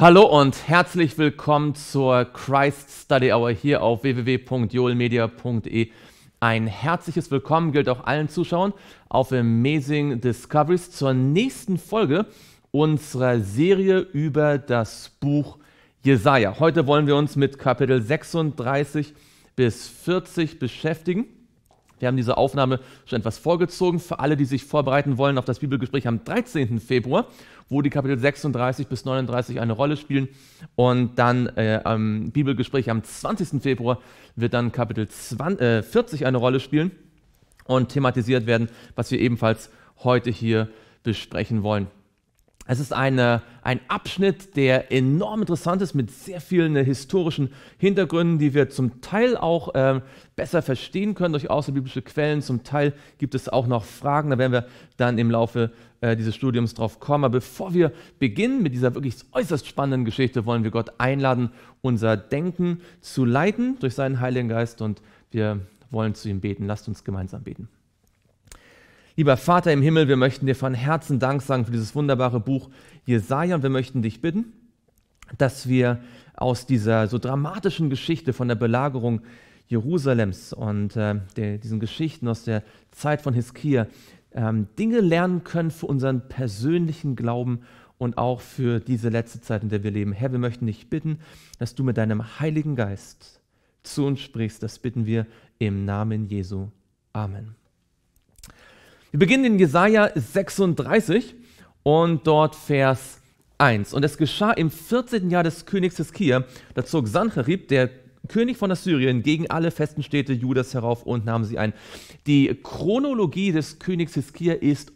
Hallo und herzlich willkommen zur Christ Study Hour hier auf www.joelmedia.de. Ein herzliches Willkommen gilt auch allen Zuschauern auf Amazing Discoveries zur nächsten Folge unserer Serie über das Buch Jesaja. Heute wollen wir uns mit Kapitel 36 bis 40 beschäftigen. Wir haben diese Aufnahme schon etwas vorgezogen für alle, die sich vorbereiten wollen auf das Bibelgespräch am 13. Februar, wo die Kapitel 36 bis 39 eine Rolle spielen. Und dann äh, am Bibelgespräch am 20. Februar wird dann Kapitel 20, äh, 40 eine Rolle spielen und thematisiert werden, was wir ebenfalls heute hier besprechen wollen. Es ist eine, ein Abschnitt, der enorm interessant ist, mit sehr vielen äh, historischen Hintergründen, die wir zum Teil auch äh, besser verstehen können durch außerbiblische Quellen. Zum Teil gibt es auch noch Fragen, da werden wir dann im Laufe äh, dieses Studiums drauf kommen. Aber bevor wir beginnen mit dieser wirklich äußerst spannenden Geschichte, wollen wir Gott einladen, unser Denken zu leiten durch seinen Heiligen Geist und wir wollen zu ihm beten. Lasst uns gemeinsam beten. Lieber Vater im Himmel, wir möchten dir von Herzen Dank sagen für dieses wunderbare Buch Jesaja und wir möchten dich bitten, dass wir aus dieser so dramatischen Geschichte von der Belagerung Jerusalems und äh, der, diesen Geschichten aus der Zeit von Hiskia ähm, Dinge lernen können für unseren persönlichen Glauben und auch für diese letzte Zeit, in der wir leben. Herr, wir möchten dich bitten, dass du mit deinem Heiligen Geist zu uns sprichst. Das bitten wir im Namen Jesu. Amen. Wir beginnen in Jesaja 36 und dort Vers 1. Und es geschah im 14. Jahr des Königs Hiskia, da zog Sancherib, der König von Assyrien, gegen alle festen Städte Judas herauf und nahm sie ein. Die Chronologie des Königs Hiskia ist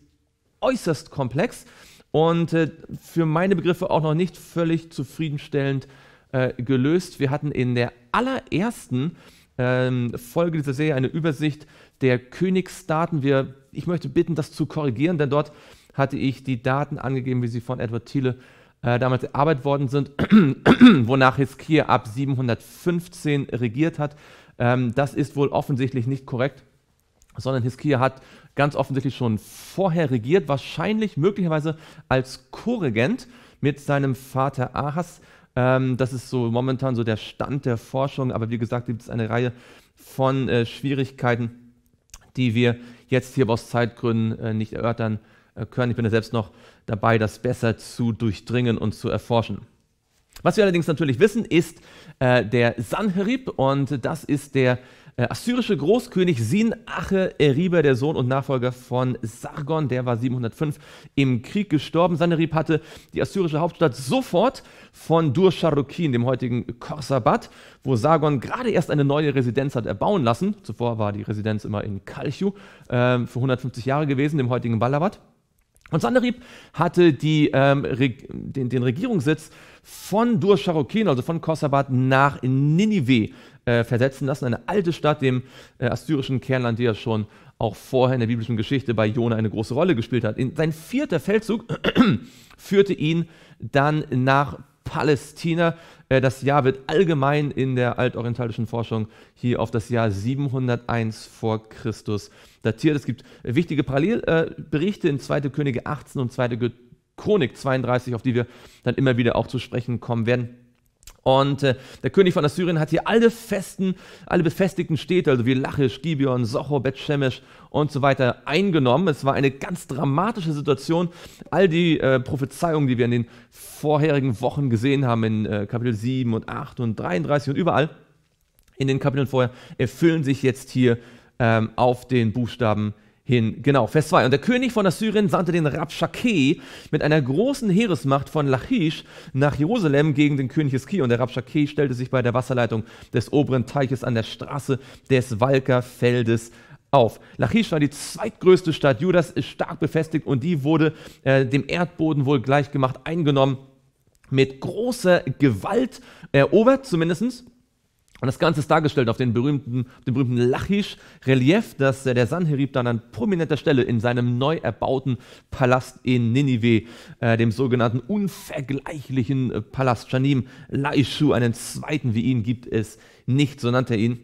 äußerst komplex und äh, für meine Begriffe auch noch nicht völlig zufriedenstellend äh, gelöst. Wir hatten in der allerersten ähm, Folge dieser Serie eine Übersicht der Königsdaten. Wir, ich möchte bitten, das zu korrigieren, denn dort hatte ich die Daten angegeben, wie sie von Edward Thiele äh, damals erarbeitet worden sind, wonach Hiskia ab 715 regiert hat. Ähm, das ist wohl offensichtlich nicht korrekt, sondern Hiskia hat ganz offensichtlich schon vorher regiert, wahrscheinlich möglicherweise als co mit seinem Vater Ahas. Ähm, das ist so momentan so der Stand der Forschung, aber wie gesagt, gibt es eine Reihe von äh, Schwierigkeiten die wir jetzt hier aus Zeitgründen äh, nicht erörtern äh, können. Ich bin ja selbst noch dabei, das besser zu durchdringen und zu erforschen. Was wir allerdings natürlich wissen, ist äh, der Sanherib und das ist der äh, assyrische Großkönig Sin-Ache Eriba, der Sohn und Nachfolger von Sargon, der war 705 im Krieg gestorben. Sanerib hatte die assyrische Hauptstadt sofort von Dur Sharukin, dem heutigen Korsabad, wo Sargon gerade erst eine neue Residenz hat erbauen lassen. Zuvor war die Residenz immer in Kalchu äh, für 150 Jahre gewesen, dem heutigen Balawat. Und Sanderib hatte die, ähm, den, den, Regierungssitz von Dur-Sharukin, also von Korsabad, nach Ninive äh, versetzen lassen. Eine alte Stadt, dem äh, assyrischen Kernland, die ja schon auch vorher in der biblischen Geschichte bei Jona eine große Rolle gespielt hat. In, sein vierter Feldzug führte ihn dann nach Palästina. Äh, das Jahr wird allgemein in der altorientalischen Forschung hier auf das Jahr 701 vor Christus datiert. Es gibt wichtige Parallelberichte in 2. Könige 18 und 2. Chronik 32, auf die wir dann immer wieder auch zu sprechen kommen werden. Und äh, der König von Assyrien hat hier alle festen, alle befestigten Städte, also wie Lachisch, Gibeon, Socho, Bethshemesh und so weiter, eingenommen. Es war eine ganz dramatische Situation. All die äh, Prophezeiungen, die wir in den vorherigen Wochen gesehen haben, in äh, Kapitel 7 und 8 und 33 und überall in den Kapiteln vorher, erfüllen sich jetzt hier ähm, auf den Buchstaben hin. Genau, Vers 2. Und der König von Assyrien sandte den Rabschake mit einer großen Heeresmacht von Lachish nach Jerusalem gegen den König Hiski. Und der Rabschake stellte sich bei der Wasserleitung des oberen Teiches an der Straße des Walkerfeldes auf. Lachish war die zweitgrößte Stadt Judas, ist stark befestigt und die wurde äh, dem Erdboden wohl gleichgemacht eingenommen, mit großer Gewalt erobert zumindestens und das Ganze ist dargestellt auf den berühmten, dem berühmten lachisch relief das äh, der Sanherib dann an prominenter Stelle in seinem neu erbauten Palast in Ninive, äh, dem sogenannten unvergleichlichen äh, Palast Janim Laishu, einen zweiten wie ihn gibt es nicht, so nannte er ihn.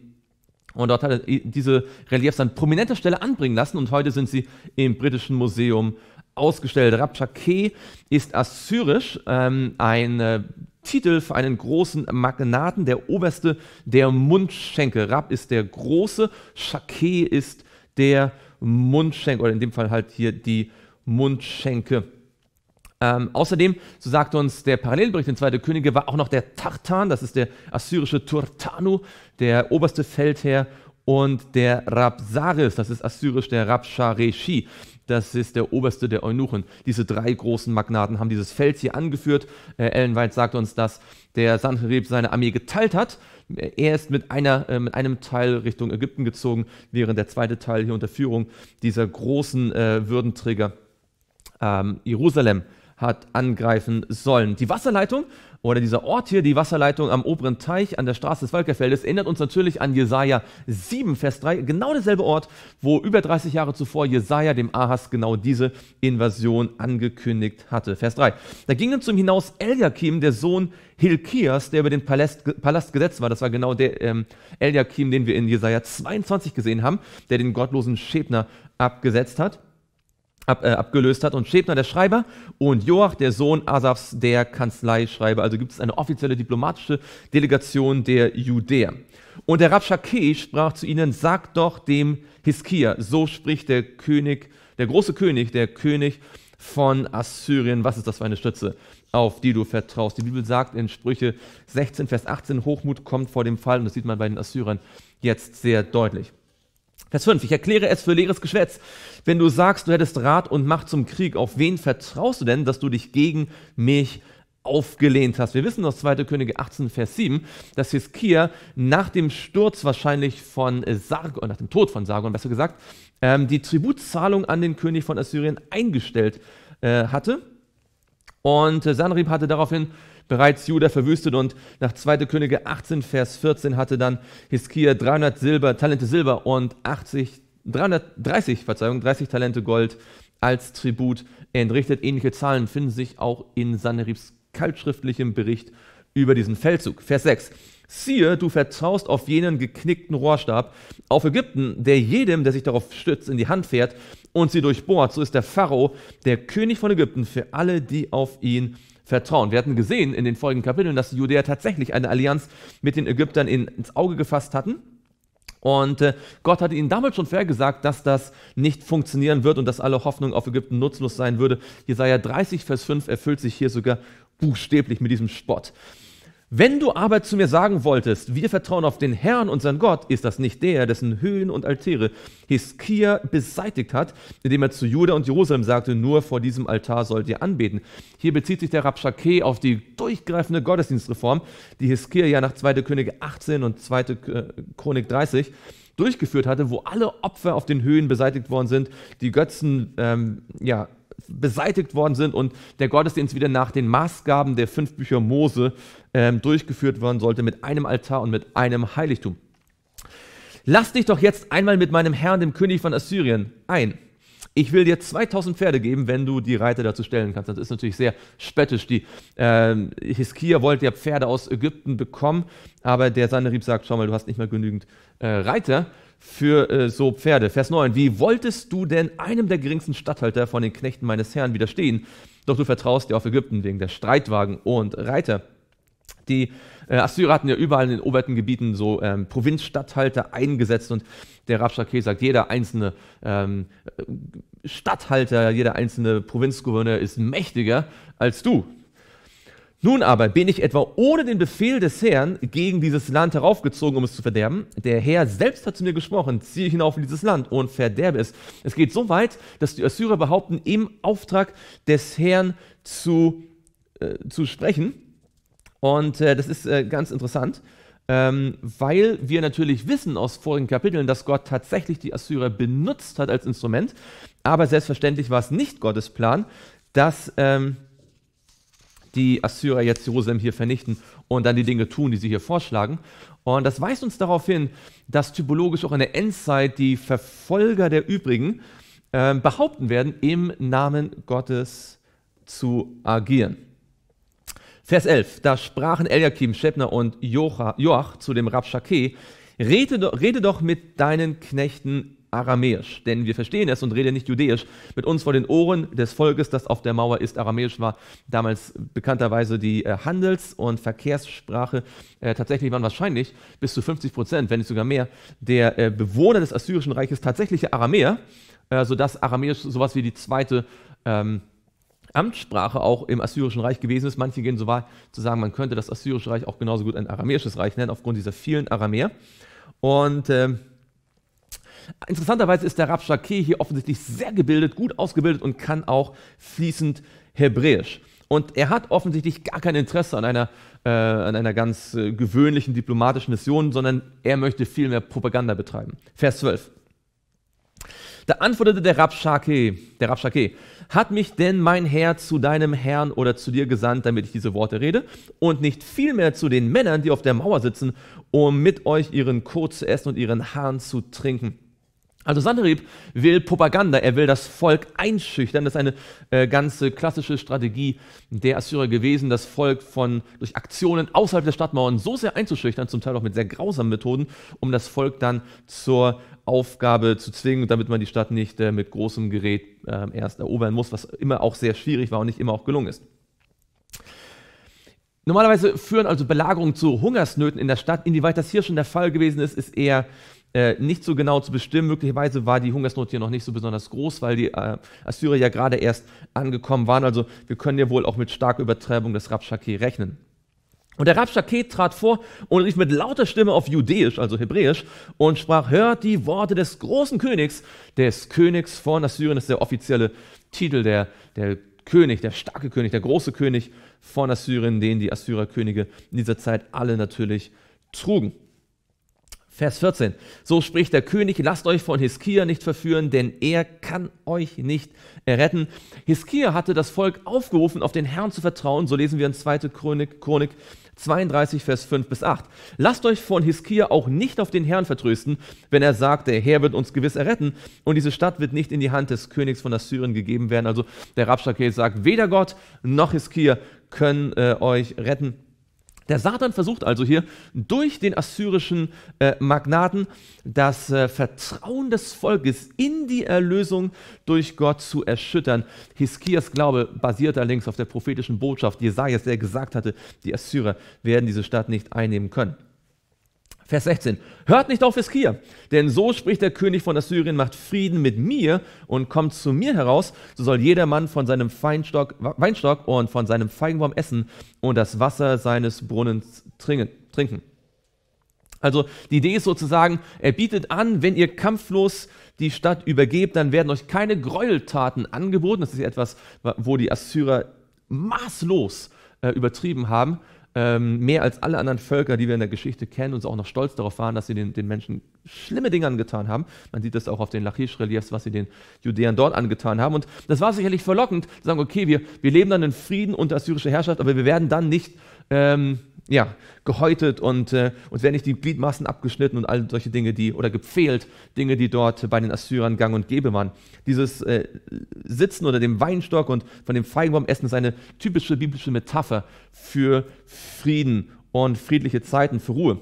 Und dort hat er äh, diese Reliefs an prominenter Stelle anbringen lassen und heute sind sie im Britischen Museum ausgestellt. Rabshakeh ist assyrisch, ähm, ein äh, Titel für einen großen Magnaten, der oberste der Mundschenke. Rab ist der große, Shakeh ist der Mundschenkel, oder in dem Fall halt hier die Mundschenke. Ähm, außerdem, so sagt uns der Parallelbericht in 2. Könige, war auch noch der Tartan, das ist der assyrische Turtanu, der oberste Feldherr, und der Rabsaris, das ist assyrisch der Rabshareshi das ist der oberste der Eunuchen. Diese drei großen Magnaten haben dieses Feld hier angeführt. Äh, Ellen White sagt uns, dass der Sancherib seine Armee geteilt hat. Er ist mit, einer, äh, mit einem Teil Richtung Ägypten gezogen, während der zweite Teil hier unter Führung dieser großen äh, Würdenträger ähm, Jerusalem hat angreifen sollen. Die Wasserleitung oder dieser Ort hier, die Wasserleitung am oberen Teich an der Straße des Walkerfeldes, erinnert uns natürlich an Jesaja 7, Vers 3, genau derselbe Ort, wo über 30 Jahre zuvor Jesaja dem Ahas genau diese Invasion angekündigt hatte. Vers 3. Da ging nun zum hinaus Eliakim, der Sohn Hilkias, der über den Palast, Palast gesetzt war. Das war genau der ähm, Eliakim, den wir in Jesaja 22 gesehen haben, der den gottlosen Schebner abgesetzt hat ab, äh, abgelöst hat. Und Schäbner, der Schreiber, und Joach, der Sohn Asafs, der Kanzleischreiber. Also gibt es eine offizielle diplomatische Delegation der Judäer. Und der Rabschakeh sprach zu ihnen, sagt doch dem Hiskia, so spricht der König, der große König, der König von Assyrien. Was ist das für eine Stütze, auf die du vertraust? Die Bibel sagt in Sprüche 16, Vers 18, Hochmut kommt vor dem Fall. Und das sieht man bei den Assyrern jetzt sehr deutlich. Vers 5, ich erkläre es für leeres Geschwätz. Wenn du sagst, du hättest Rat und Macht zum Krieg, auf wen vertraust du denn, dass du dich gegen mich aufgelehnt hast? Wir wissen aus 2. Könige 18, Vers 7, dass Hiskia nach dem Sturz wahrscheinlich von Sargon, nach dem Tod von Sargon, besser gesagt, ähm, die Tributzahlung an den König von Assyrien eingestellt äh, hatte. Und äh, Sanrib hatte daraufhin bereits Juda verwüstet und nach 2. Könige 18, Vers 14 hatte dann Hiskia 300 Silber, Talente Silber und 80, 330, Verzeihung, 30 Talente Gold als Tribut entrichtet. Ähnliche Zahlen finden sich auch in Saneribs kaltschriftlichem Bericht über diesen Feldzug. Vers 6. Siehe, du vertraust auf jenen geknickten Rohrstab, auf Ägypten, der jedem, der sich darauf stützt, in die Hand fährt und sie durchbohrt. So ist der Pharao, der König von Ägypten, für alle, die auf ihn Vertrauen. Wir hatten gesehen in den folgenden Kapiteln, dass die Judäer tatsächlich eine Allianz mit den Ägyptern ins Auge gefasst hatten. Und äh, Gott hatte ihnen damals schon vorhergesagt, dass das nicht funktionieren wird und dass alle Hoffnung auf Ägypten nutzlos sein würde. Jesaja 30, Vers 5 erfüllt sich hier sogar buchstäblich mit diesem Spott. Wenn du aber zu mir sagen wolltest, wir vertrauen auf den Herrn, unseren Gott, ist das nicht der, dessen Höhen und Altäre Hiskia beseitigt hat, indem er zu Juda und Jerusalem sagte, nur vor diesem Altar sollt ihr anbeten. Hier bezieht sich der Rabschakeh auf die durchgreifende Gottesdienstreform, die Hiskia ja nach 2. Könige 18 und 2. Chronik 30 durchgeführt hatte, wo alle Opfer auf den Höhen beseitigt worden sind, die Götzen ähm, ja, beseitigt worden sind und der Gottesdienst wieder nach den Maßgaben der fünf Bücher Mose ähm, durchgeführt werden sollte mit einem Altar und mit einem Heiligtum. Lass dich doch jetzt einmal mit meinem Herrn, dem König von Assyrien, ein ich will dir 2000 Pferde geben, wenn du die Reiter dazu stellen kannst. Das ist natürlich sehr spöttisch. Die äh, Hiskia wollte ja Pferde aus Ägypten bekommen, aber der Sanherib sagt, schau mal, du hast nicht mal genügend äh, Reiter für äh, so Pferde. Vers 9, wie wolltest du denn einem der geringsten Statthalter von den Knechten meines Herrn widerstehen? Doch du vertraust dir auf Ägypten wegen der Streitwagen und Reiter die äh, Assyrer hatten ja überall in den oberten Gebieten so ähm, Provinzstatthalter eingesetzt und der Rabschakeh sagt, jeder einzelne ähm, Statthalter, jeder einzelne Provinzgouverneur ist mächtiger als du. Nun aber bin ich etwa ohne den Befehl des Herrn gegen dieses Land heraufgezogen, um es zu verderben. Der Herr selbst hat zu mir gesprochen, ziehe hinauf in dieses Land und verderbe es. Es geht so weit, dass die Assyrer behaupten, im Auftrag des Herrn zu, äh, zu sprechen. Und äh, das ist äh, ganz interessant, ähm, weil wir natürlich wissen aus vorigen Kapiteln, dass Gott tatsächlich die Assyrer benutzt hat als Instrument. Aber selbstverständlich war es nicht Gottes Plan, dass ähm, die Assyrer jetzt Jerusalem hier vernichten und dann die Dinge tun, die sie hier vorschlagen. Und das weist uns darauf hin, dass typologisch auch in der Endzeit die Verfolger der übrigen äh, behaupten werden, im Namen Gottes zu agieren. Vers 11, da sprachen Eliakim, Schebner und Joach zu dem Rabschake, rede, rede doch mit deinen Knechten Aramäisch, denn wir verstehen es und reden nicht Judäisch. Mit uns vor den Ohren des Volkes, das auf der Mauer ist. Aramäisch war damals bekannterweise die äh, Handels- und Verkehrssprache. Äh, tatsächlich waren wahrscheinlich bis zu 50 Prozent, wenn nicht sogar mehr, der äh, Bewohner des Assyrischen Reiches tatsächliche Aramäer, äh, sodass Aramäisch sowas wie die zweite ähm, Amtssprache auch im Assyrischen Reich gewesen ist. Manche gehen so weit zu sagen, man könnte das Assyrische Reich auch genauso gut ein aramäisches Reich nennen, aufgrund dieser vielen Aramäer. Und äh, interessanterweise ist der Rabshakeh hier offensichtlich sehr gebildet, gut ausgebildet und kann auch fließend Hebräisch. Und er hat offensichtlich gar kein Interesse an einer, äh, an einer ganz äh, gewöhnlichen diplomatischen Mission, sondern er möchte viel mehr Propaganda betreiben. Vers 12. Da antwortete der Rabschake, der Rabschake, hat mich denn mein Herr zu deinem Herrn oder zu dir gesandt, damit ich diese Worte rede? Und nicht vielmehr zu den Männern, die auf der Mauer sitzen, um mit euch ihren Kot zu essen und ihren Hahn zu trinken. Also Sanderib will Propaganda, er will das Volk einschüchtern. Das ist eine äh, ganze klassische Strategie der Assyrer gewesen, das Volk von durch Aktionen außerhalb der Stadtmauern so sehr einzuschüchtern, zum Teil auch mit sehr grausamen Methoden, um das Volk dann zur Aufgabe zu zwingen, damit man die Stadt nicht äh, mit großem Gerät äh, erst erobern muss, was immer auch sehr schwierig war und nicht immer auch gelungen ist. Normalerweise führen also Belagerungen zu Hungersnöten in der Stadt. Inwieweit das hier schon der Fall gewesen ist, ist eher äh, nicht so genau zu bestimmen. Möglicherweise war die Hungersnot hier noch nicht so besonders groß, weil die äh, Assyrer ja gerade erst angekommen waren. Also wir können ja wohl auch mit starker Übertreibung des Rabshakeh rechnen. Und der Rabschaket trat vor und rief mit lauter Stimme auf Judäisch, also Hebräisch, und sprach, hört die Worte des großen Königs, des Königs von Assyrien, das ist der offizielle Titel, der, der König, der starke König, der große König von Assyrien, den die Assyrerkönige in dieser Zeit alle natürlich trugen. Vers 14. So spricht der König, lasst euch von Hiskia nicht verführen, denn er kann euch nicht erretten. Hiskia hatte das Volk aufgerufen, auf den Herrn zu vertrauen. So lesen wir in 2. Chronik, Chronik 32, Vers 5 bis 8. Lasst euch von Hiskia auch nicht auf den Herrn vertrösten, wenn er sagt, der Herr wird uns gewiss erretten und diese Stadt wird nicht in die Hand des Königs von Assyrien gegeben werden. Also der Rabschakel sagt, weder Gott noch Hiskia können äh, euch retten. Der Satan versucht also hier durch den assyrischen äh, Magnaten das äh, Vertrauen des Volkes in die Erlösung durch Gott zu erschüttern. Hiskias Glaube basiert allerdings auf der prophetischen Botschaft Jesajas, der gesagt hatte, die Assyrer werden diese Stadt nicht einnehmen können. Vers 16. Hört nicht auf Hiskia, denn so spricht der König von Assyrien, macht Frieden mit mir und kommt zu mir heraus, so soll jedermann von seinem Feinstock, Weinstock und von seinem Feigenbaum essen und das Wasser seines Brunnens trinken. Also die Idee ist sozusagen, er bietet an, wenn ihr kampflos die Stadt übergebt, dann werden euch keine Gräueltaten angeboten. Das ist etwas, wo die Assyrer maßlos äh, übertrieben haben ähm, mehr als alle anderen Völker, die wir in der Geschichte kennen, uns auch noch stolz darauf waren, dass sie den, den Menschen schlimme Dinge angetan haben. Man sieht das auch auf den Lachish-Reliefs, was sie den Judäern dort angetan haben. Und das war sicherlich verlockend, zu sagen, okay, wir, wir leben dann in Frieden unter assyrischer Herrschaft, aber wir werden dann nicht ähm, ja, gehäutet und äh, uns werden nicht die Gliedmassen abgeschnitten und all solche Dinge, die, oder gepfählt, Dinge, die dort bei den Assyrern gang und gäbe waren. Dieses äh, Sitzen unter dem Weinstock und von dem Feigenbaum essen ist eine typische biblische Metapher für Frieden und friedliche Zeiten, für Ruhe.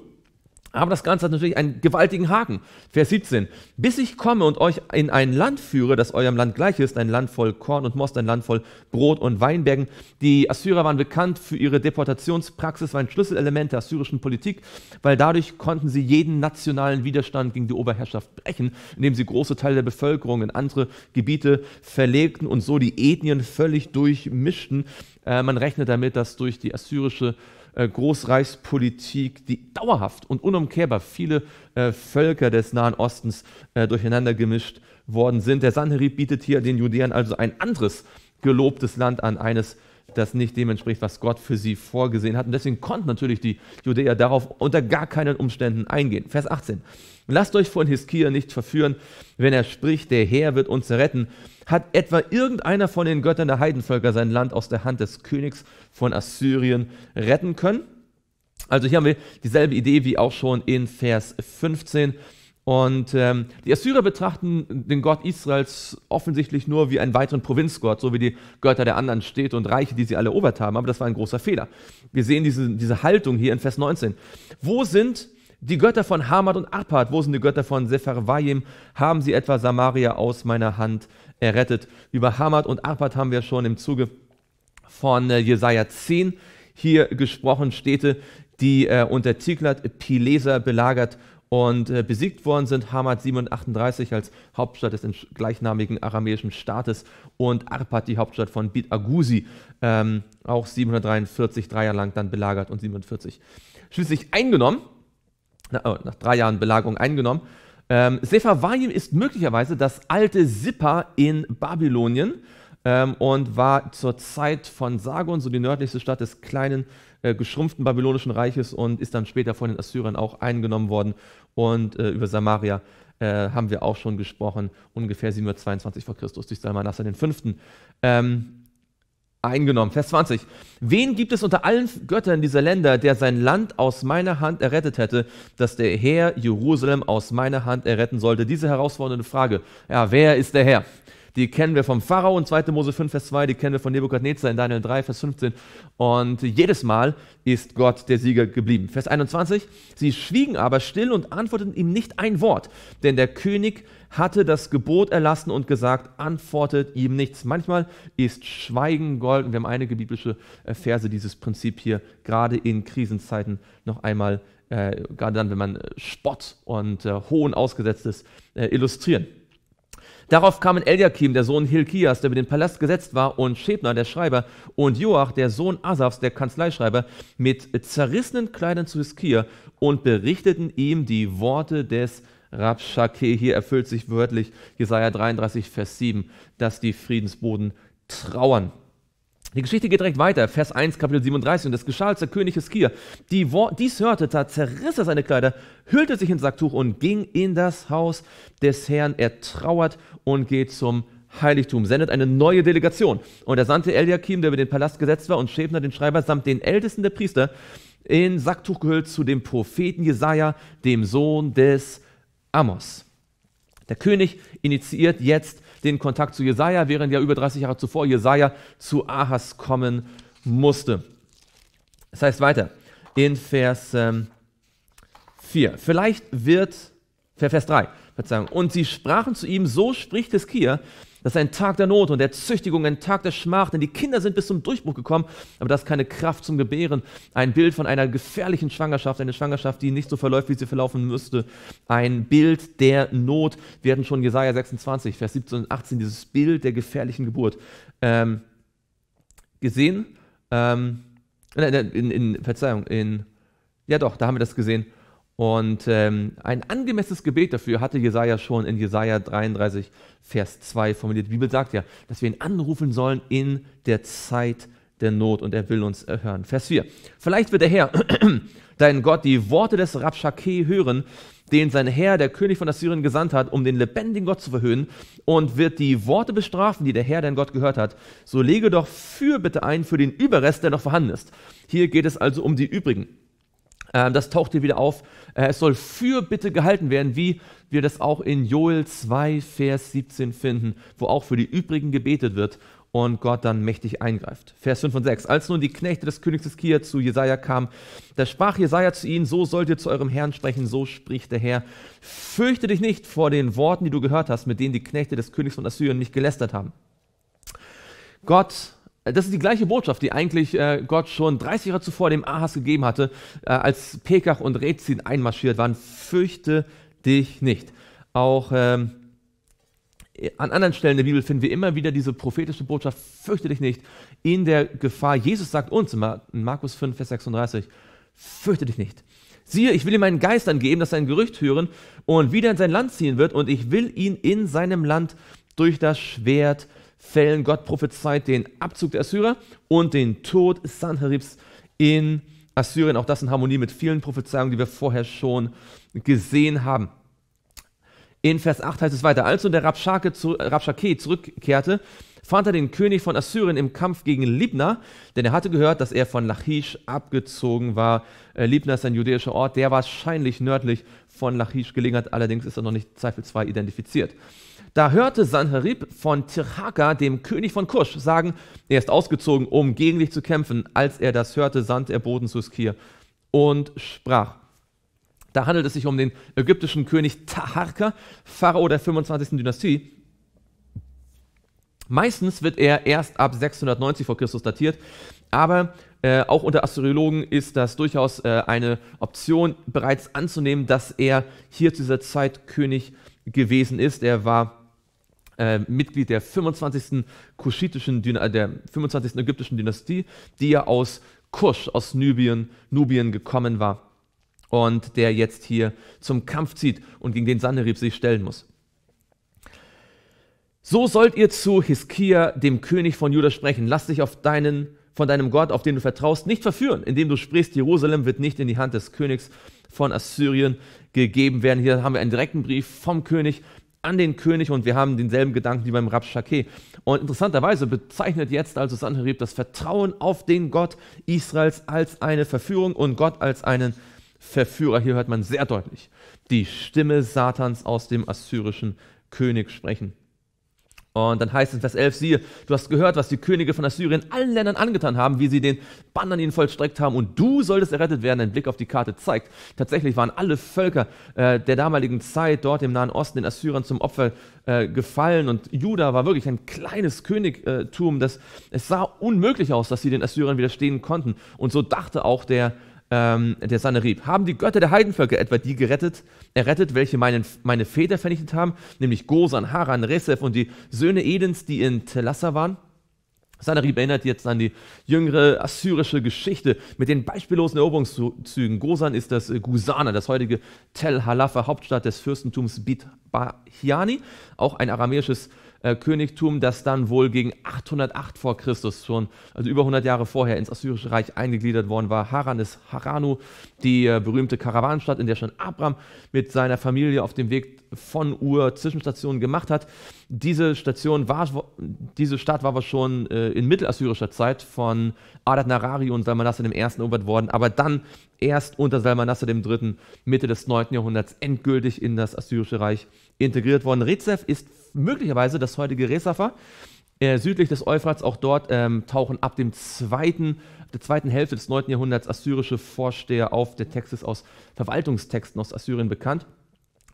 Aber das Ganze hat natürlich einen gewaltigen Haken. Vers 17. Bis ich komme und euch in ein Land führe, das eurem Land gleich ist, ein Land voll Korn und Most, ein Land voll Brot und Weinbergen. Die Assyrer waren bekannt für ihre Deportationspraxis, war ein Schlüsselelement der assyrischen Politik, weil dadurch konnten sie jeden nationalen Widerstand gegen die Oberherrschaft brechen, indem sie große Teile der Bevölkerung in andere Gebiete verlegten und so die Ethnien völlig durchmischten. Äh, man rechnet damit, dass durch die assyrische äh, äh, Großreichspolitik, die dauerhaft und unumkehrbar viele äh, Völker des Nahen Ostens äh, durcheinander gemischt worden sind. Der Sanherib bietet hier den Judäern also ein anderes gelobtes Land an, eines das nicht dem entspricht, was Gott für sie vorgesehen hat. Und deswegen konnten natürlich die Judäer darauf unter gar keinen Umständen eingehen. Vers 18. Lasst euch von Hiskia nicht verführen, wenn er spricht, der Herr wird uns retten. Hat etwa irgendeiner von den Göttern der Heidenvölker sein Land aus der Hand des Königs von Assyrien retten können? Also hier haben wir dieselbe Idee wie auch schon in Vers 15. Und ähm, die Assyrer betrachten den Gott Israels offensichtlich nur wie einen weiteren Provinzgott, so wie die Götter der anderen Städte und Reiche, die sie alle erobert haben. Aber das war ein großer Fehler. Wir sehen diese, diese Haltung hier in Vers 19. Wo sind die Götter von Hamad und Arpad? Wo sind die Götter von Sepharvaim? Haben sie etwa Samaria aus meiner Hand errettet? Über Hamad und Arpad haben wir schon im Zuge von äh, Jesaja 10 hier gesprochen. Städte, die äh, unter Tiglat-Pileser belagert und äh, besiegt worden sind. Hamad 738 als Hauptstadt des gleichnamigen aramäischen Staates und Arpad die Hauptstadt von Bit Aguzi, ähm, auch 743 drei Jahre lang dann belagert und 47 schließlich eingenommen, na, oh, nach drei Jahren Belagerung eingenommen. Ähm, Sepharvaim ist möglicherweise das alte Sippa in Babylonien ähm, und war zur Zeit von Sargon, so die nördlichste Stadt des kleinen äh, geschrumpften babylonischen Reiches und ist dann später von den Assyrern auch eingenommen worden. Und äh, über Samaria äh, haben wir auch schon gesprochen, ungefähr 722 vor Christus durch Salmanas den Fünften. Ähm, eingenommen. Vers 20. Wen gibt es unter allen Göttern dieser Länder, der sein Land aus meiner Hand errettet hätte, dass der Herr Jerusalem aus meiner Hand erretten sollte? Diese herausfordernde Frage. Ja, wer ist der Herr? die kennen wir vom Pharao in 2. Mose 5, Vers 2, die kennen wir von Nebukadnezar in Daniel 3, Vers 15. Und jedes Mal ist Gott der Sieger geblieben. Vers 21, sie schwiegen aber still und antworteten ihm nicht ein Wort, denn der König hatte das Gebot erlassen und gesagt, antwortet ihm nichts. Manchmal ist Schweigen Gold, und wir haben einige biblische äh, Verse dieses Prinzip hier gerade in Krisenzeiten noch einmal, äh, gerade dann, wenn man äh, Spott und äh, Hohn ausgesetzt ist, äh, illustrieren. Darauf kamen Eliakim, der Sohn Hilkias, der über den Palast gesetzt war, und Schebner, der Schreiber, und Joach, der Sohn Asafs, der Kanzleischreiber, mit zerrissenen Kleidern zu Hiskia und berichteten ihm die Worte des Rabshake. Hier erfüllt sich wörtlich Jesaja 33, Vers 7, dass die Friedensboden trauern. Die Geschichte geht direkt weiter, Vers 1, Kapitel 37. Und das geschah, als der König Hiskia die dies hörte, da zerriss er seine Kleider, hüllte sich in Sacktuch und ging in das Haus des Herrn. Er trauert und geht zum Heiligtum, sendet eine neue Delegation. Und er sandte Eliakim, der über den Palast gesetzt war, und Schäfner, den Schreiber, samt den Ältesten der Priester, in Sacktuch gehüllt zu dem Propheten Jesaja, dem Sohn des Amos. Der König initiiert jetzt den Kontakt zu Jesaja, während ja über 30 Jahre zuvor Jesaja zu Ahas kommen musste. Das heißt weiter in Vers ähm, 4. Vielleicht wird, Vers 3, Verzeihung. Und sie sprachen zu ihm, so spricht es Kier, das ist ein Tag der Not und der Züchtigung, ein Tag der Schmach, denn die Kinder sind bis zum Durchbruch gekommen, aber das ist keine Kraft zum Gebären. Ein Bild von einer gefährlichen Schwangerschaft, eine Schwangerschaft, die nicht so verläuft, wie sie verlaufen müsste. Ein Bild der Not. Wir hatten schon Jesaja 26, Vers 17 und 18, dieses Bild der gefährlichen Geburt ähm, gesehen. Ähm, in, in, Verzeihung, in, ja doch, da haben wir das gesehen. Und ähm, ein angemessenes Gebet dafür hatte Jesaja schon in Jesaja 33, Vers 2 formuliert. Die Bibel sagt ja, dass wir ihn anrufen sollen in der Zeit der Not und er will uns erhören. Vers 4. Vielleicht wird der Herr, dein Gott, die Worte des Rabschake hören, den sein Herr, der König von Assyrien, gesandt hat, um den lebendigen Gott zu verhöhnen, und wird die Worte bestrafen, die der Herr, dein Gott, gehört hat. So lege doch Fürbitte ein für den Überrest, der noch vorhanden ist. Hier geht es also um die übrigen. Ähm, das taucht hier wieder auf. Äh, es soll für Bitte gehalten werden, wie wir das auch in Joel 2, Vers 17 finden, wo auch für die übrigen gebetet wird und Gott dann mächtig eingreift. Vers 5 und 6. Als nun die Knechte des Königs des Kia zu Jesaja kamen, da sprach Jesaja zu ihnen: So sollt ihr zu eurem Herrn sprechen, so spricht der Herr. Fürchte dich nicht vor den Worten, die du gehört hast, mit denen die Knechte des Königs von Assyrien nicht gelästert haben. Gott äh, das ist die gleiche Botschaft, die eigentlich äh, Gott schon 30 Jahre zuvor dem Ahas gegeben hatte, äh, als Pekach und Rezin einmarschiert waren. Fürchte dich nicht. Auch ähm, an anderen Stellen der Bibel finden wir immer wieder diese prophetische Botschaft, fürchte dich nicht, in der Gefahr. Jesus sagt uns in Markus 5, Vers 36, fürchte dich nicht. Siehe, ich will ihm meinen Geist angeben, dass er ein Gerücht hören und wieder in sein Land ziehen wird, und ich will ihn in seinem Land durch das Schwert Fällen. Gott prophezeit den Abzug der Assyrer und den Tod Sanheribs in Assyrien. Auch das in Harmonie mit vielen Prophezeiungen, die wir vorher schon gesehen haben. In Vers 8 heißt es weiter, als nun der Rabschake, äh, Rabschake zurückkehrte, fand er den König von Assyrien im Kampf gegen Libna, denn er hatte gehört, dass er von Lachish abgezogen war. Äh, Libna ist ein jüdischer Ort, der wahrscheinlich nördlich von Lachish gelegen hat, allerdings ist er noch nicht zweifelsfrei identifiziert. Da hörte Sanherib von Tirhaka, dem König von Kusch, sagen, er ist ausgezogen, um gegen dich zu kämpfen. Als er das hörte, sandte er Boden zu Skir und sprach. Da handelt es sich um den ägyptischen König Taharka, Pharao der 25. Dynastie. Meistens wird er erst ab 690 vor Christus datiert, aber äh, auch unter Assyriologen ist das durchaus äh, eine Option, bereits anzunehmen, dass er hier zu dieser Zeit König gewesen ist. Er war äh, Mitglied der 25. kuschitischen, der 25. ägyptischen Dynastie, die ja aus Kusch, aus Nubien, Nubien gekommen war und der jetzt hier zum Kampf zieht und gegen den Sanherib sich stellen muss. So sollt ihr zu Hiskia, dem König von Juda, sprechen. Lass dich auf deinen, von deinem Gott, auf den du vertraust, nicht verführen, indem du sprichst, Jerusalem wird nicht in die Hand des Königs von Assyrien gegeben werden. Hier haben wir einen direkten Brief vom König an den König und wir haben denselben Gedanken wie beim Rabshakeh. Und interessanterweise bezeichnet jetzt also Sanherib das Vertrauen auf den Gott Israels als eine Verführung und Gott als einen Verführer. Hier hört man sehr deutlich die Stimme Satans aus dem assyrischen König sprechen. Und dann heißt es in Vers 11, siehe, du hast gehört, was die Könige von Assyrien allen Ländern angetan haben, wie sie den Bann an ihnen vollstreckt haben und du solltest errettet werden. Ein Blick auf die Karte zeigt, tatsächlich waren alle Völker äh, der damaligen Zeit dort im Nahen Osten den Assyrern zum Opfer äh, gefallen und Juda war wirklich ein kleines Königtum, das es sah unmöglich aus, dass sie den Assyrern widerstehen konnten. Und so dachte auch der ähm, der Sanerib. Haben die Götter der Heidenvölker etwa die gerettet, errettet, welche meinen, meine Väter vernichtet haben, nämlich Gosan, Haran, Resef und die Söhne Edens, die in Telassa waren? Sanerib erinnert jetzt an die jüngere assyrische Geschichte mit den beispiellosen Eroberungszügen. Gosan ist das äh, Gusana, das heutige Tel Halafa, Hauptstadt des Fürstentums Bit Bahiani, auch ein aramäisches äh, Königtum, das dann wohl gegen 808 vor Christus, schon, also über 100 Jahre vorher, ins Assyrische Reich eingegliedert worden war. Haran ist Haranu, die äh, berühmte Karawanenstadt, in der schon Abraham mit seiner Familie auf dem Weg von Ur Zwischenstationen gemacht hat. Diese Station war, diese Stadt war aber schon äh, in mittelassyrischer Zeit von Adat Narari und Salmanassar dem Ersten erobert worden, aber dann erst unter Salmanassar dem Dritten Mitte des 9. Jahrhunderts endgültig in das Assyrische Reich integriert worden. Rezef ist möglicherweise das heutige Resafa, äh, südlich des Euphrats, auch dort ähm, tauchen ab dem zweiten, der zweiten Hälfte des 9. Jahrhunderts assyrische Vorsteher auf. Der Text ist aus Verwaltungstexten aus Assyrien bekannt.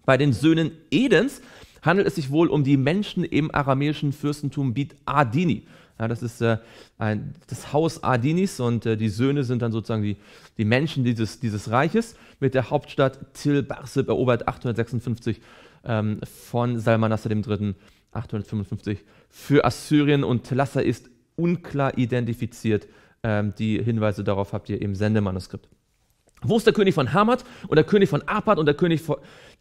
Bei den Söhnen Edens handelt es sich wohl um die Menschen im aramäischen Fürstentum Bit Adini. Ja, das ist äh, ein, das Haus Adinis und äh, die Söhne sind dann sozusagen die, die Menschen dieses, dieses Reiches. Mit der Hauptstadt Tilbarsib erobert 856 ähm, von Salmanassar III. 855 für Assyrien und Telassa ist unklar identifiziert. Ähm, die Hinweise darauf habt ihr im Sendemanuskript. Wo ist der König von Hamat und der König von Apat und der König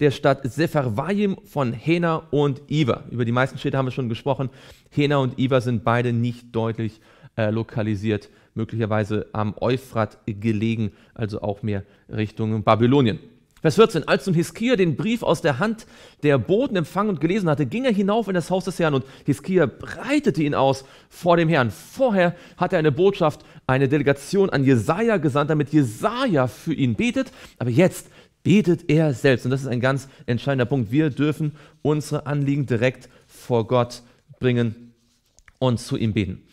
der Stadt Sepharvaim von Hena und Iva? Über die meisten Städte haben wir schon gesprochen. Hena und Iva sind beide nicht deutlich äh, lokalisiert, möglicherweise am Euphrat gelegen, also auch mehr Richtung Babylonien. Vers 14, als nun Hiskia den Brief aus der Hand der Boten empfangen und gelesen hatte, ging er hinauf in das Haus des Herrn und Hiskia breitete ihn aus vor dem Herrn. Vorher hatte er eine Botschaft, eine Delegation an Jesaja gesandt, damit Jesaja für ihn betet, aber jetzt betet er selbst. Und das ist ein ganz entscheidender Punkt. Wir dürfen unsere Anliegen direkt vor Gott bringen und zu ihm beten.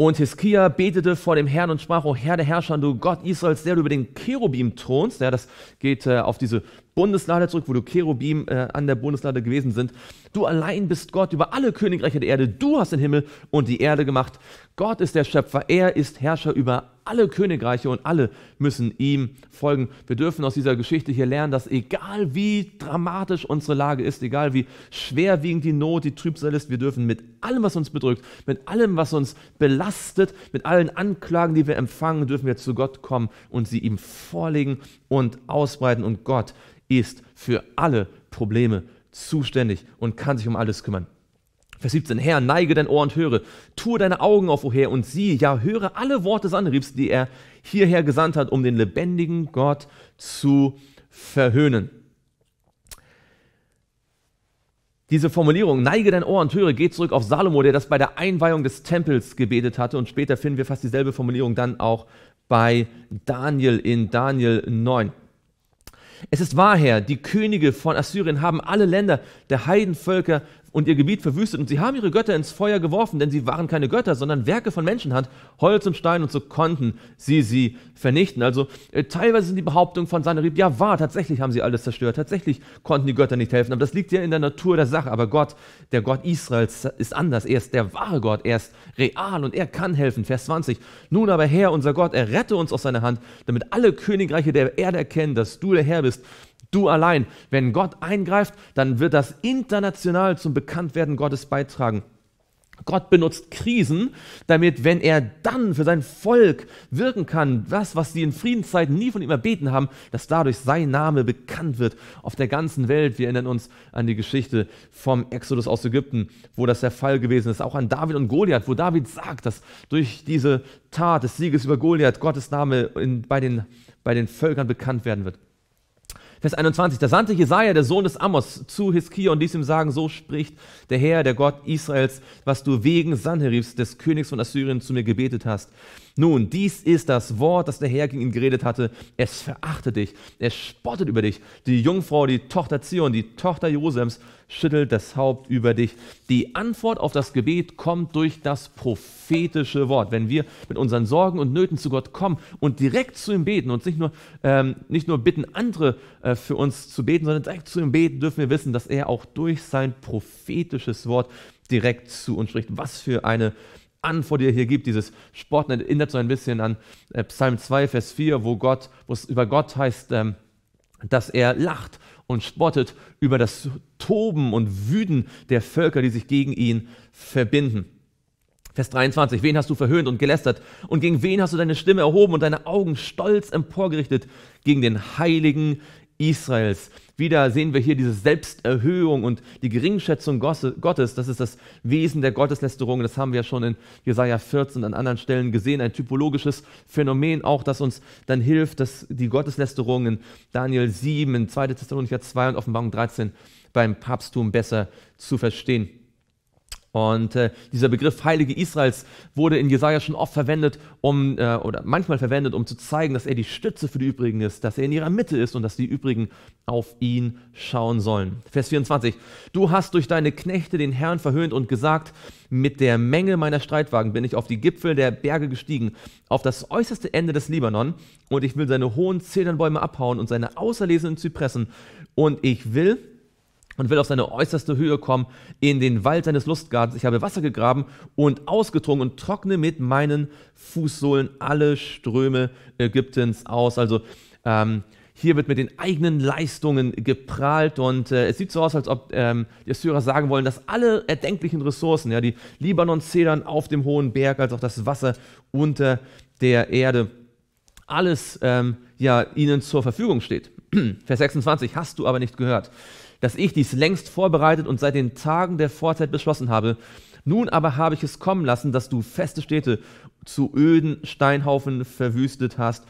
Und Hiskia betete vor dem Herrn und sprach, O Herr der Herrscher, du Gott Israels, der du über den Cherubim thronst. Ja, das geht äh, auf diese Bundeslade zurück, wo du Cherubim äh, an der Bundeslade gewesen sind. Du allein bist Gott über alle Königreiche der Erde. Du hast den Himmel und die Erde gemacht. Gott ist der Schöpfer. Er ist Herrscher über alle Königreiche und alle müssen ihm folgen. Wir dürfen aus dieser Geschichte hier lernen, dass egal wie dramatisch unsere Lage ist, egal wie schwerwiegend die Not, die Trübsal ist, wir dürfen mit allem, was uns bedrückt, mit allem, was uns belastet, mit allen Anklagen, die wir empfangen, dürfen wir zu Gott kommen und sie ihm vorlegen und ausbreiten. Und Gott ist für alle Probleme zuständig und kann sich um alles kümmern. Vers 17, Herr, neige dein Ohr und höre, tue deine Augen auf, o Herr, und sieh, ja, höre alle Worte des Anriebs, die er hierher gesandt hat, um den lebendigen Gott zu verhöhnen. Diese Formulierung, neige dein Ohr und höre, geht zurück auf Salomo, der das bei der Einweihung des Tempels gebetet hatte. Und später finden wir fast dieselbe Formulierung dann auch bei Daniel in Daniel 9. Es ist wahr, Herr, die Könige von Assyrien haben alle Länder der Heidenvölker und ihr Gebiet verwüstet und sie haben ihre Götter ins Feuer geworfen, denn sie waren keine Götter, sondern Werke von Menschenhand, Holz und Stein und so konnten sie sie vernichten. Also äh, teilweise sind die Behauptungen von Sanherib, ja wahr, tatsächlich haben sie alles zerstört, tatsächlich konnten die Götter nicht helfen, aber das liegt ja in der Natur der Sache. Aber Gott, der Gott Israels ist anders, er ist der wahre Gott, er ist real und er kann helfen. Vers 20, nun aber Herr, unser Gott, errette uns aus seiner Hand, damit alle Königreiche der Erde erkennen, dass du der Herr bist Du allein. Wenn Gott eingreift, dann wird das international zum Bekanntwerden Gottes beitragen. Gott benutzt Krisen, damit, wenn er dann für sein Volk wirken kann, das, was sie in Friedenszeiten nie von ihm erbeten haben, dass dadurch sein Name bekannt wird auf der ganzen Welt. Wir erinnern uns an die Geschichte vom Exodus aus Ägypten, wo das der Fall gewesen ist, auch an David und Goliath, wo David sagt, dass durch diese Tat des Sieges über Goliath Gottes Name in, bei, den, bei den Völkern bekannt werden wird. Vers 21, da sandte Jesaja, der Sohn des Amos, zu Hiskia und ließ ihm sagen, so spricht der Herr, der Gott Israels, was du wegen Sanheribs, des Königs von Assyrien, zu mir gebetet hast. Nun, dies ist das Wort, das der Herr gegen ihn geredet hatte. Es verachtet dich, es spottet über dich. Die Jungfrau, die Tochter Zion, die Tochter Jerusalems, schüttelt das Haupt über dich. Die Antwort auf das Gebet kommt durch das prophetische Wort. Wenn wir mit unseren Sorgen und Nöten zu Gott kommen und direkt zu ihm beten und nicht nur, ähm, nicht nur bitten, andere äh, für uns zu beten, sondern direkt zu ihm beten, dürfen wir wissen, dass er auch durch sein prophetisches Wort direkt zu uns spricht. Was für eine Antwort, die er hier gibt, dieses Sportnet erinnert so ein bisschen an äh, Psalm 2, Vers 4, wo Gott, wo es über Gott heißt, ähm, dass er lacht und spottet über das Toben und Wüden der Völker, die sich gegen ihn verbinden. Vers 23, wen hast du verhöhnt und gelästert? Und gegen wen hast du deine Stimme erhoben und deine Augen stolz emporgerichtet? Gegen den Heiligen Israels. Wieder sehen wir hier diese Selbsterhöhung und die Geringschätzung Gottes. Das ist das Wesen der Gotteslästerung. Das haben wir ja schon in Jesaja 14 und an anderen Stellen gesehen. Ein typologisches Phänomen auch, das uns dann hilft, dass die Gotteslästerung in Daniel 7, in 2. Thessalonicher 2 und Offenbarung 13 beim Papsttum besser zu verstehen. Und äh, dieser Begriff Heilige Israels wurde in Jesaja schon oft verwendet, um, äh, oder manchmal verwendet, um zu zeigen, dass er die Stütze für die Übrigen ist, dass er in ihrer Mitte ist und dass die Übrigen auf ihn schauen sollen. Vers 24. Du hast durch deine Knechte den Herrn verhöhnt und gesagt, mit der Menge meiner Streitwagen bin ich auf die Gipfel der Berge gestiegen, auf das äußerste Ende des Libanon, und ich will seine hohen Zedernbäume abhauen und seine auserlesenen Zypressen, und ich will und will auf seine äußerste Höhe kommen, in den Wald seines Lustgartens. Ich habe Wasser gegraben und ausgetrunken und trockne mit meinen Fußsohlen alle Ströme Ägyptens aus. Also ähm, hier wird mit den eigenen Leistungen geprahlt und äh, es sieht so aus, als ob ähm, die Assyrer sagen wollen, dass alle erdenklichen Ressourcen, ja, die Libanon-Zedern auf dem hohen Berg, als auch das Wasser unter der Erde, alles ähm, ja, ihnen zur Verfügung steht. Vers 26, hast du aber nicht gehört dass ich dies längst vorbereitet und seit den Tagen der Vorzeit beschlossen habe. Nun aber habe ich es kommen lassen, dass du feste Städte zu öden Steinhaufen verwüstet hast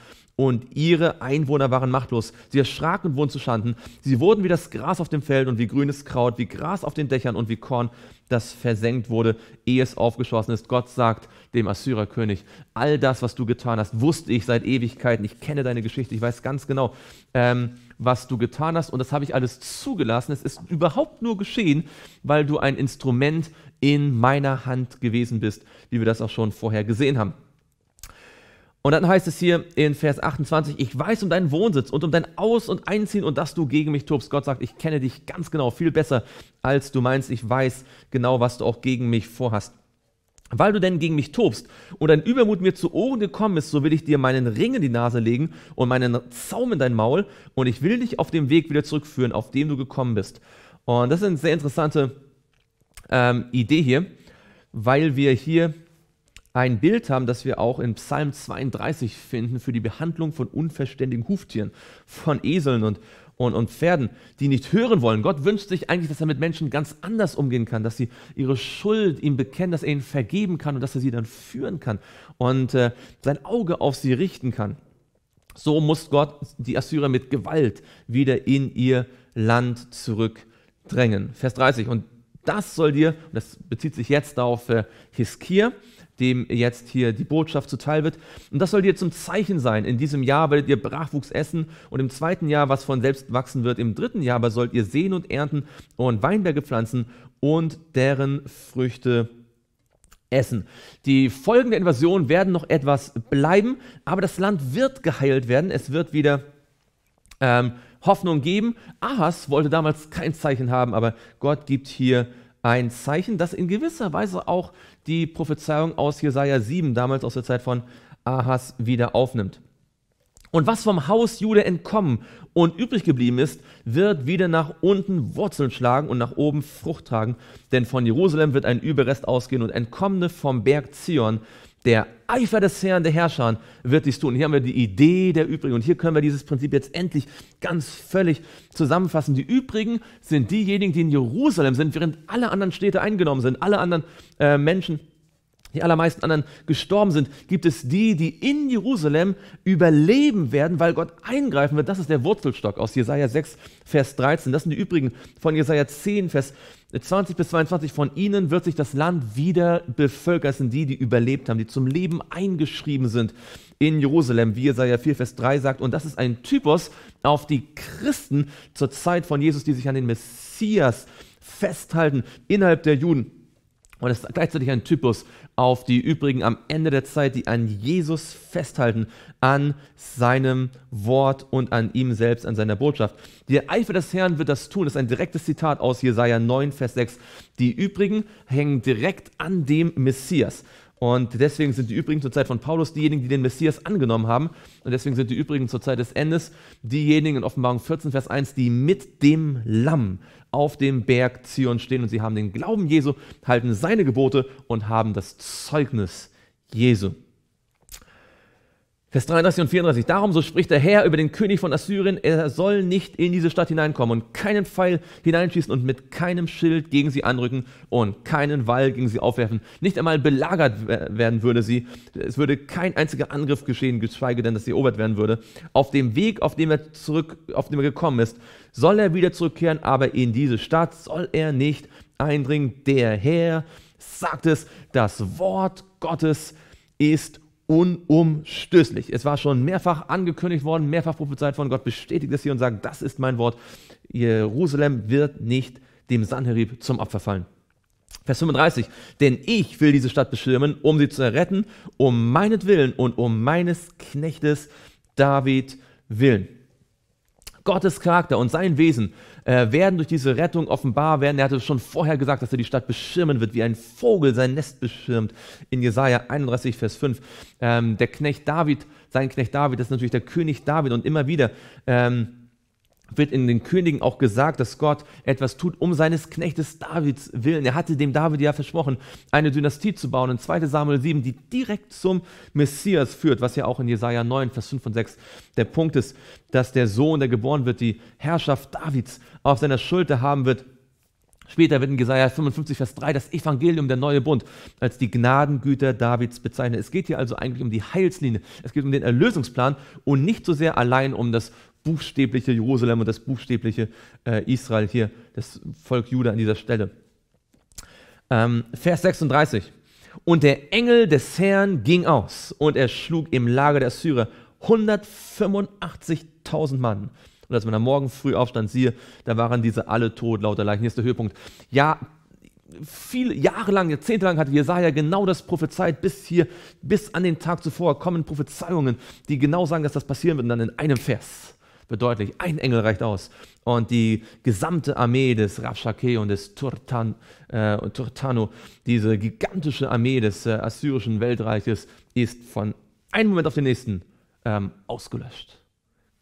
und ihre Einwohner waren machtlos. Sie erschraken und wurden zu Schanden. Sie wurden wie das Gras auf dem Feld und wie grünes Kraut, wie Gras auf den Dächern und wie Korn, das versenkt wurde, ehe es aufgeschossen ist. Gott sagt dem Assyrerkönig, all das, was du getan hast, wusste ich seit Ewigkeiten. Ich kenne deine Geschichte, ich weiß ganz genau, ähm, was du getan hast und das habe ich alles zugelassen. Es ist überhaupt nur geschehen, weil du ein Instrument in meiner Hand gewesen bist, wie wir das auch schon vorher gesehen haben. Und dann heißt es hier in Vers 28, ich weiß um deinen Wohnsitz und um dein Aus- und Einziehen und dass du gegen mich tobst. Gott sagt, ich kenne dich ganz genau, viel besser, als du meinst. Ich weiß genau, was du auch gegen mich vorhast. Weil du denn gegen mich tobst und dein Übermut mir zu Ohren gekommen ist, so will ich dir meinen Ring in die Nase legen und meinen Zaum in dein Maul und ich will dich auf dem Weg wieder zurückführen, auf dem du gekommen bist. Und das ist eine sehr interessante ähm, Idee hier, weil wir hier ein Bild haben, das wir auch in Psalm 32 finden für die Behandlung von unverständigen Huftieren, von Eseln und, und, und Pferden, die nicht hören wollen. Gott wünscht sich eigentlich, dass er mit Menschen ganz anders umgehen kann, dass sie ihre Schuld ihm bekennen, dass er ihnen vergeben kann und dass er sie dann führen kann und äh, sein Auge auf sie richten kann. So muss Gott die Assyrer mit Gewalt wieder in ihr Land zurückdrängen. Vers 30. Und das soll dir, das bezieht sich jetzt auf äh, Hiskia, dem jetzt hier die Botschaft zuteil wird. Und das soll dir zum Zeichen sein. In diesem Jahr werdet ihr Brachwuchs essen und im zweiten Jahr, was von selbst wachsen wird, im dritten Jahr aber sollt ihr säen und ernten und Weinberge pflanzen und deren Früchte essen. Die Folgen der Invasion werden noch etwas bleiben, aber das Land wird geheilt werden. Es wird wieder ähm, Hoffnung geben. Ahas wollte damals kein Zeichen haben, aber Gott gibt hier ein Zeichen, das in gewisser Weise auch die Prophezeiung aus Jesaja 7, damals aus der Zeit von Ahas, wieder aufnimmt. Und was vom Haus Jude entkommen und übrig geblieben ist, wird wieder nach unten Wurzeln schlagen und nach oben Frucht tragen. Denn von Jerusalem wird ein Überrest ausgehen und Entkommene vom Berg Zion der Eifer des Herrn, der Herrscher, wird dies tun. Hier haben wir die Idee der Übrigen. Und hier können wir dieses Prinzip jetzt endlich ganz völlig zusammenfassen. Die Übrigen sind diejenigen, die in Jerusalem sind, während alle anderen Städte eingenommen sind, alle anderen äh, Menschen die allermeisten anderen gestorben sind, gibt es die, die in Jerusalem überleben werden, weil Gott eingreifen wird. Das ist der Wurzelstock aus Jesaja 6, Vers 13. Das sind die übrigen von Jesaja 10, Vers 20 bis 22. Von ihnen wird sich das Land wieder bevölkern. Das sind die, die überlebt haben, die zum Leben eingeschrieben sind in Jerusalem, wie Jesaja 4, Vers 3 sagt. Und das ist ein Typus auf die Christen zur Zeit von Jesus, die sich an den Messias festhalten innerhalb der Juden. Und es ist gleichzeitig ein Typus auf die übrigen am Ende der Zeit, die an Jesus festhalten, an seinem Wort und an ihm selbst, an seiner Botschaft. Der Eifer des Herrn wird das tun. Das ist ein direktes Zitat aus Jesaja 9, Vers 6. Die übrigen hängen direkt an dem Messias. Und deswegen sind die übrigen zur Zeit von Paulus diejenigen, die den Messias angenommen haben. Und deswegen sind die übrigen zur Zeit des Endes diejenigen in Offenbarung 14, Vers 1, die mit dem Lamm auf dem Berg Zion stehen. Und sie haben den Glauben Jesu, halten seine Gebote und haben das Zeugnis Jesu. Vers 33 und 34. Darum so spricht der Herr über den König von Assyrien, er soll nicht in diese Stadt hineinkommen und keinen Pfeil hineinschießen und mit keinem Schild gegen sie anrücken und keinen Wall gegen sie aufwerfen. Nicht einmal belagert werden würde sie. Es würde kein einziger Angriff geschehen, geschweige denn, dass sie erobert werden würde. Auf dem Weg, auf dem er zurück, auf dem er gekommen ist, soll er wieder zurückkehren, aber in diese Stadt soll er nicht eindringen. Der Herr sagt es, das Wort Gottes ist unumstößlich. Es war schon mehrfach angekündigt worden, mehrfach prophezeit worden. Gott bestätigt es hier und sagt, das ist mein Wort. Jerusalem wird nicht dem Sanherib zum Opfer fallen. Vers 35, denn ich will diese Stadt beschirmen, um sie zu erretten, um meinetwillen und um meines Knechtes David willen. Gottes Charakter und sein Wesen äh, werden durch diese Rettung offenbar werden. Er hatte schon vorher gesagt, dass er die Stadt beschirmen wird, wie ein Vogel sein Nest beschirmt. In Jesaja 31, Vers 5. Ähm, der Knecht David, sein Knecht David, das ist natürlich der König David. Und immer wieder ähm, wird in den Königen auch gesagt, dass Gott etwas tut um seines Knechtes Davids willen. Er hatte dem David ja versprochen, eine Dynastie zu bauen. In 2 Samuel 7, die direkt zum Messias führt, was ja auch in Jesaja 9, Vers 5 und 6 der Punkt ist, dass der Sohn, der geboren wird, die Herrschaft Davids auf seiner Schulter haben wird. Später wird in Jesaja 55, Vers 3 das Evangelium der neue Bund als die Gnadengüter Davids bezeichnet. Es geht hier also eigentlich um die Heilslinie. Es geht um den Erlösungsplan und nicht so sehr allein um das buchstäbliche Jerusalem und das buchstäbliche äh, Israel hier, das Volk Juda an dieser Stelle. Ähm, Vers 36. Und der Engel des Herrn ging aus und er schlug im Lager der Syrer 185.000 Mann. Und als man am Morgen früh aufstand, siehe, da waren diese alle tot, lauter Leichen. Hier ist der Höhepunkt. Ja, viele Jahre lang, Jahrzehnte lang hatte Jesaja genau das prophezeit, bis hier, bis an den Tag zuvor kommen Prophezeiungen, die genau sagen, dass das passieren wird, und dann in einem Vers. Bedeutlich, ein Engel reicht aus. Und die gesamte Armee des Rabshakeh und des Turtan, äh, Turtano, diese gigantische Armee des äh, assyrischen Weltreiches, ist von einem Moment auf den nächsten ähm, ausgelöscht.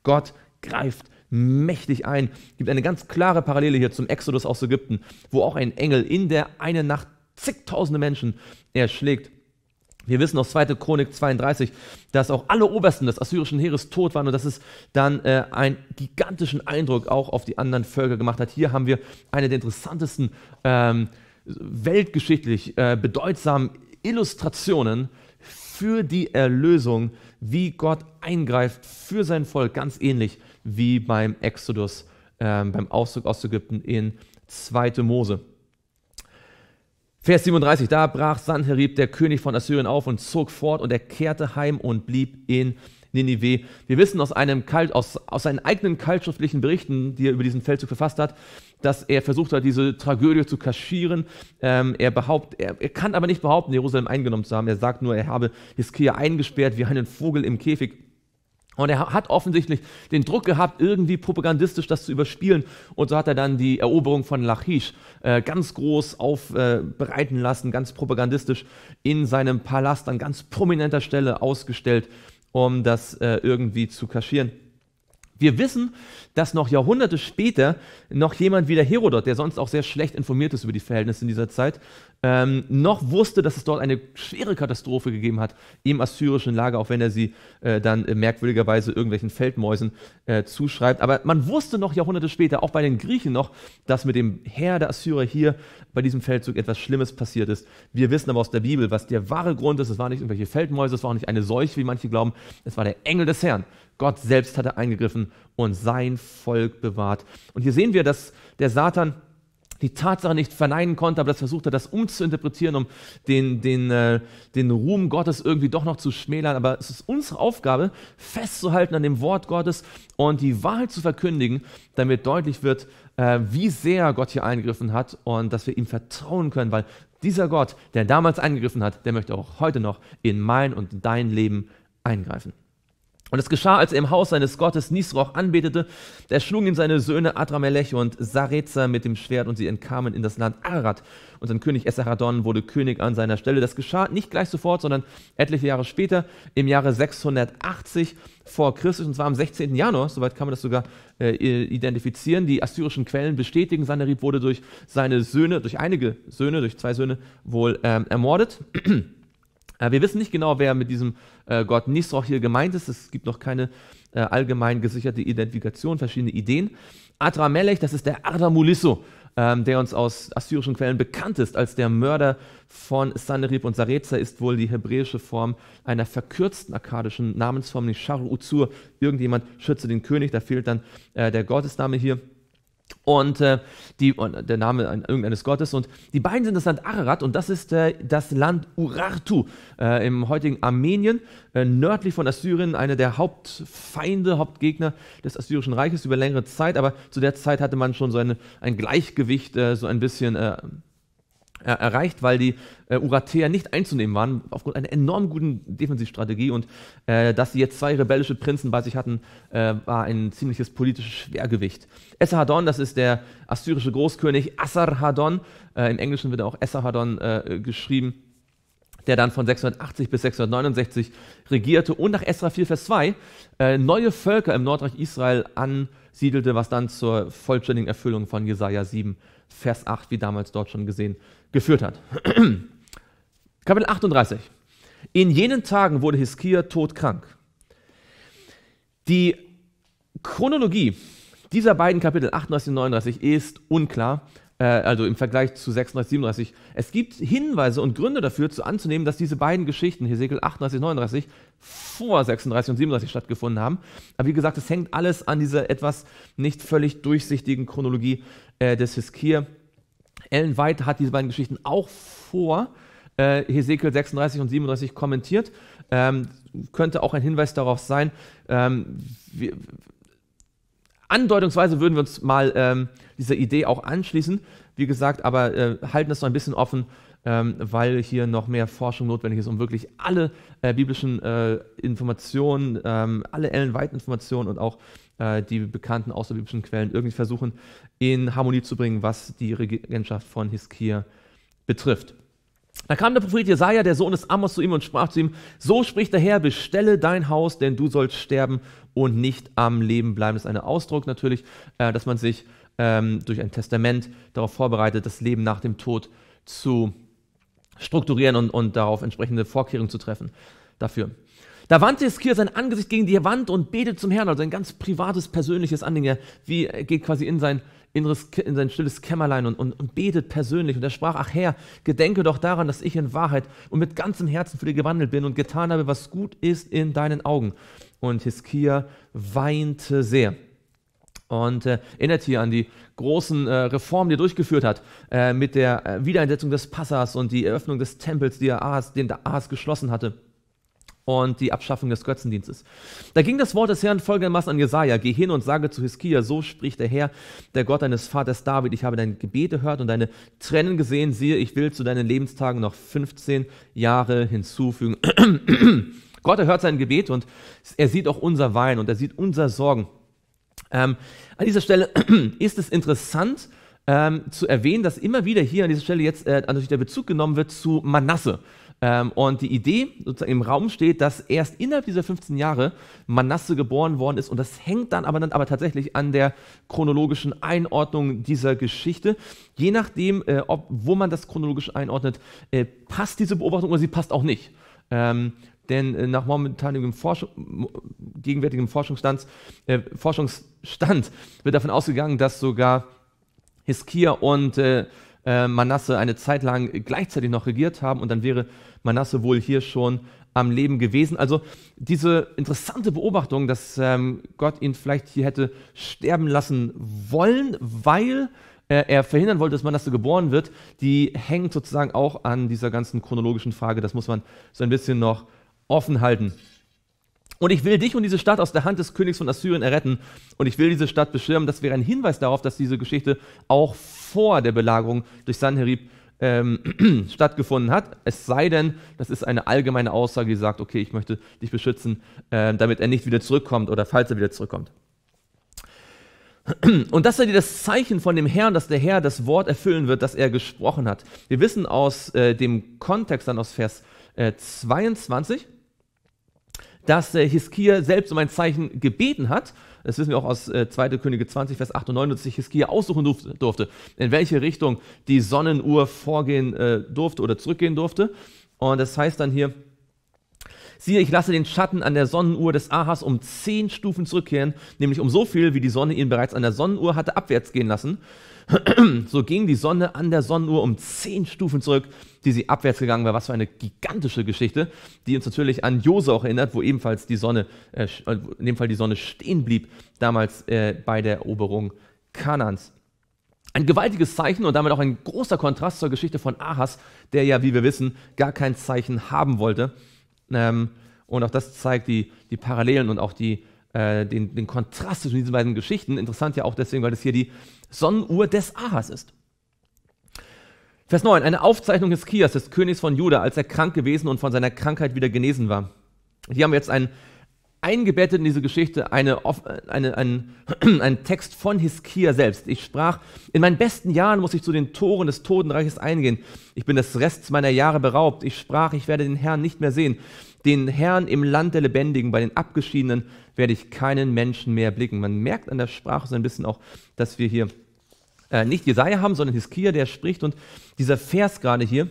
Gott greift mächtig ein. Es gibt eine ganz klare Parallele hier zum Exodus aus Ägypten, wo auch ein Engel in der einen Nacht zigtausende Menschen erschlägt wir wissen aus 2. Chronik 32, dass auch alle Obersten des assyrischen Heeres tot waren und dass es dann äh, einen gigantischen Eindruck auch auf die anderen Völker gemacht hat. Hier haben wir eine der interessantesten, ähm, weltgeschichtlich äh, bedeutsamen Illustrationen für die Erlösung, wie Gott eingreift für sein Volk, ganz ähnlich wie beim Exodus, äh, beim Auszug aus Ägypten in 2. Mose. Vers 37, da brach Sanherib, der König von Assyrien, auf und zog fort und er kehrte heim und blieb in Ninive. Wir wissen aus, einem, Kalt, aus, aus seinen eigenen kaltschriftlichen Berichten, die er über diesen Feldzug verfasst hat, dass er versucht hat, diese Tragödie zu kaschieren. Ähm, er, behaupt, er, er kann aber nicht behaupten, Jerusalem eingenommen zu haben. Er sagt nur, er habe Hiskia eingesperrt wie einen Vogel im Käfig. Und er hat offensichtlich den Druck gehabt, irgendwie propagandistisch das zu überspielen. Und so hat er dann die Eroberung von Lachish äh, ganz groß aufbereiten äh, lassen, ganz propagandistisch in seinem Palast an ganz prominenter Stelle ausgestellt, um das äh, irgendwie zu kaschieren. Wir wissen, dass noch Jahrhunderte später noch jemand wie der Herodot, der sonst auch sehr schlecht informiert ist über die Verhältnisse in dieser Zeit, ähm, noch wusste, dass es dort eine schwere Katastrophe gegeben hat im assyrischen Lager, auch wenn er sie äh, dann äh, merkwürdigerweise irgendwelchen Feldmäusen äh, zuschreibt. Aber man wusste noch Jahrhunderte später, auch bei den Griechen noch, dass mit dem Herr der Assyrer hier bei diesem Feldzug etwas Schlimmes passiert ist. Wir wissen aber aus der Bibel, was der wahre Grund ist. Es waren nicht irgendwelche Feldmäuse, es war auch nicht eine Seuche, wie manche glauben. Es war der Engel des Herrn, Gott selbst hatte eingegriffen und sein Volk bewahrt. Und hier sehen wir, dass der Satan die Tatsache nicht verneinen konnte, aber das versuchte, das umzuinterpretieren, um den, den, äh, den Ruhm Gottes irgendwie doch noch zu schmälern. Aber es ist unsere Aufgabe, festzuhalten an dem Wort Gottes und die Wahrheit zu verkündigen, damit deutlich wird, äh, wie sehr Gott hier eingegriffen hat und dass wir ihm vertrauen können, weil dieser Gott, der damals eingegriffen hat, der möchte auch heute noch in mein und dein Leben eingreifen. Und es geschah, als er im Haus seines Gottes Nisroch anbetete, da erschlugen ihm seine Söhne Adramelech und Sareza mit dem Schwert und sie entkamen in das Land Ararat. Und sein König Esarhaddon wurde König an seiner Stelle. Das geschah nicht gleich sofort, sondern etliche Jahre später, im Jahre 680 vor Christus, und zwar am 16. Januar, soweit kann man das sogar äh, identifizieren. Die assyrischen Quellen bestätigen, Sanherib wurde durch seine Söhne, durch einige Söhne, durch zwei Söhne wohl ähm, ermordet. Äh, wir wissen nicht genau, wer mit diesem äh, Gott Nisroch hier gemeint ist. Es gibt noch keine äh, allgemein gesicherte Identifikation, verschiedene Ideen. Adramelech, das ist der Ardamulisso, ähm, der uns aus assyrischen Quellen bekannt ist als der Mörder von Sanerib und Sareza, ist wohl die hebräische Form einer verkürzten akkadischen Namensform, nicht Sharu Uzur. Irgendjemand schütze den König, da fehlt dann der Gottesname hier und äh, die, der Name irgendeines Gottes. Und die beiden sind das Land Ararat und das ist äh, das Land Urartu äh, im heutigen Armenien, äh, nördlich von Assyrien, einer der Hauptfeinde, Hauptgegner des Assyrischen Reiches über längere Zeit. Aber zu der Zeit hatte man schon so eine, ein Gleichgewicht, äh, so ein bisschen äh, äh, erreicht, weil die äh, Uratea nicht einzunehmen waren, aufgrund einer enorm guten Defensivstrategie. Und äh, dass sie jetzt zwei rebellische Prinzen bei sich hatten, äh, war ein ziemliches politisches Schwergewicht. Esarhaddon, das ist der assyrische Großkönig Assarhaddon, äh, im Englischen wird er auch Esarhaddon äh, geschrieben, der dann von 680 bis 669 regierte und nach Esra 4, Vers 2 äh, neue Völker im Nordreich Israel ansiedelte, was dann zur vollständigen Erfüllung von Jesaja 7 Vers 8, wie damals dort schon gesehen, geführt hat. Kapitel 38. In jenen Tagen wurde Hiskia todkrank. Die Chronologie dieser beiden Kapitel 38 und 39 ist unklar, äh, also im Vergleich zu 36, 37. Es gibt Hinweise und Gründe dafür zu anzunehmen, dass diese beiden Geschichten, Hesekiel 38, 39, vor 36 und 37 stattgefunden haben. Aber wie gesagt, es hängt alles an dieser etwas nicht völlig durchsichtigen Chronologie äh, des Hiskir. Ellen White hat diese beiden Geschichten auch vor äh, Hesekiel 36 und 37 kommentiert. Ähm, könnte auch ein Hinweis darauf sein, ähm, wir, Andeutungsweise würden wir uns mal ähm, dieser Idee auch anschließen. Wie gesagt, aber äh, halten das noch ein bisschen offen, ähm, weil hier noch mehr Forschung notwendig ist, um wirklich alle äh, biblischen äh, Informationen, ähm, alle ellenweiten informationen und auch äh, die bekannten außerbiblischen Quellen irgendwie versuchen, in Harmonie zu bringen, was die Regentschaft von Hiskia betrifft. Da kam der Prophet Jesaja, der Sohn des Amos, zu ihm und sprach zu ihm: So spricht der Herr, bestelle dein Haus, denn du sollst sterben und nicht am Leben bleiben. Das ist ein Ausdruck natürlich, äh, dass man sich ähm, durch ein Testament darauf vorbereitet, das Leben nach dem Tod zu strukturieren und, und darauf entsprechende Vorkehrungen zu treffen. Dafür. Da wandte Hiskia sein Angesicht gegen die Wand und betet zum Herrn, also ein ganz privates, persönliches Anliegen. Er geht quasi in sein inneres, in sein stilles Kämmerlein und, und, und betet persönlich. Und er sprach, ach Herr, gedenke doch daran, dass ich in Wahrheit und mit ganzem Herzen für dich gewandelt bin und getan habe, was gut ist in deinen Augen. Und Hiskia weinte sehr und äh, erinnert hier an die großen äh, Reformen, die er durchgeführt hat, äh, mit der äh, Wiedereinsetzung des Passas und die Eröffnung des Tempels, die er Ahas, den der Ahas geschlossen hatte und die Abschaffung des Götzendienstes. Da ging das Wort des Herrn folgendermaßen an Jesaja: Geh hin und sage zu Hiskia, so spricht der Herr, der Gott deines Vaters David: Ich habe dein Gebet gehört und deine Tränen gesehen. Siehe, ich will zu deinen Lebenstagen noch 15 Jahre hinzufügen. Gott erhört sein Gebet und er sieht auch unser Wein und er sieht unser Sorgen. Ähm, an dieser Stelle ist es interessant, ähm, zu erwähnen, dass immer wieder hier an dieser Stelle jetzt äh, natürlich der Bezug genommen wird zu Manasse. Ähm, und die Idee sozusagen im Raum steht, dass erst innerhalb dieser 15 Jahre Manasse geboren worden ist. Und das hängt dann aber, dann aber tatsächlich an der chronologischen Einordnung dieser Geschichte. Je nachdem, äh, ob, wo man das chronologisch einordnet, äh, passt diese Beobachtung oder sie passt auch nicht. Ähm, denn äh, nach momentanem Forschung, gegenwärtigem Forschungsstand, Forschungsstand wird davon ausgegangen, dass sogar Hiskia und Manasse eine Zeit lang gleichzeitig noch regiert haben und dann wäre Manasse wohl hier schon am Leben gewesen. Also diese interessante Beobachtung, dass ähm, Gott ihn vielleicht hier hätte sterben lassen wollen, weil äh, er verhindern wollte, dass Manasse geboren wird, die hängt sozusagen auch an dieser ganzen chronologischen Frage. Das muss man so ein bisschen noch offen halten. Und ich will dich und diese Stadt aus der Hand des Königs von Assyrien erretten. Und ich will diese Stadt beschirmen. Das wäre ein Hinweis darauf, dass diese Geschichte auch vor der Belagerung durch Sanherib ähm, stattgefunden hat. Es sei denn, das ist eine allgemeine Aussage, die sagt, okay, ich möchte dich beschützen, äh, damit er nicht wieder zurückkommt oder falls er wieder zurückkommt. Und das sei dir das Zeichen von dem Herrn, dass der Herr das Wort erfüllen wird, das er gesprochen hat. Wir wissen aus äh, dem Kontext dann aus Vers äh, 22, dass äh, Hiskia selbst um ein Zeichen gebeten hat das wissen wir auch aus 2. Äh, Könige 20, Vers 98, und Hiskia aussuchen durfte, in welche Richtung die Sonnenuhr vorgehen äh, durfte oder zurückgehen durfte. Und das heißt dann hier, siehe, ich lasse den Schatten an der Sonnenuhr des Ahas um zehn Stufen zurückkehren, nämlich um so viel, wie die Sonne ihn bereits an der Sonnenuhr hatte abwärts gehen lassen. So ging die Sonne an der Sonnenuhr um zehn Stufen zurück, die sie abwärts gegangen war. Was für eine gigantische Geschichte, die uns natürlich an Jose auch erinnert, wo ebenfalls die Sonne, äh, äh, in dem Fall die Sonne stehen blieb, damals äh, bei der Eroberung Kanans. Ein gewaltiges Zeichen und damit auch ein großer Kontrast zur Geschichte von Ahas, der ja, wie wir wissen, gar kein Zeichen haben wollte. Ähm, und auch das zeigt die, die Parallelen und auch die, äh, den, den Kontrast zwischen diesen beiden Geschichten. Interessant ja auch deswegen, weil es hier die Sonnenuhr des Ahas ist. Vers 9, eine Aufzeichnung des Kias, des Königs von Juda, als er krank gewesen und von seiner Krankheit wieder genesen war. Hier haben wir jetzt einen, eingebettet in diese Geschichte eine, eine, ein, ein Text von Hiskia selbst. Ich sprach, in meinen besten Jahren muss ich zu den Toren des Totenreiches eingehen. Ich bin des Rests meiner Jahre beraubt. Ich sprach, ich werde den Herrn nicht mehr sehen. Den Herrn im Land der Lebendigen, bei den Abgeschiedenen, werde ich keinen Menschen mehr blicken. Man merkt an der Sprache so ein bisschen auch, dass wir hier äh, nicht Jesaja haben, sondern Hiskia, der spricht. Und dieser Vers gerade hier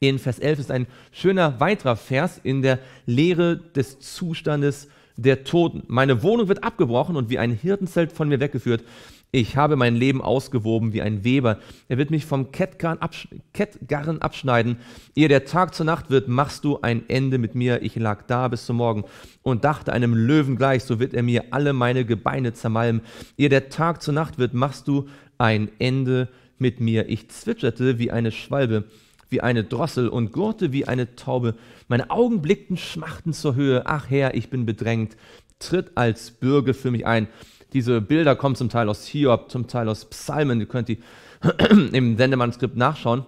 in Vers 11 ist ein schöner weiterer Vers in der Lehre des Zustandes der Toten. Meine Wohnung wird abgebrochen und wie ein Hirtenzelt von mir weggeführt. Ich habe mein Leben ausgewoben wie ein Weber. Er wird mich vom Kettgarn, absch Kettgarren abschneiden. Ehe der Tag zur Nacht wird, machst du ein Ende mit mir. Ich lag da bis zum Morgen und dachte einem Löwen gleich, so wird er mir alle meine Gebeine zermalmen. Ehe der Tag zur Nacht wird, machst du ein Ende mit mir. Ich zwitscherte wie eine Schwalbe, wie eine Drossel und gurrte wie eine Taube. Meine Augen blickten schmachtend zur Höhe. Ach Herr, ich bin bedrängt. Tritt als Bürger für mich ein diese Bilder kommen zum Teil aus Hiob, zum Teil aus Psalmen. Ihr könnt die im Sendemanuskript nachschauen.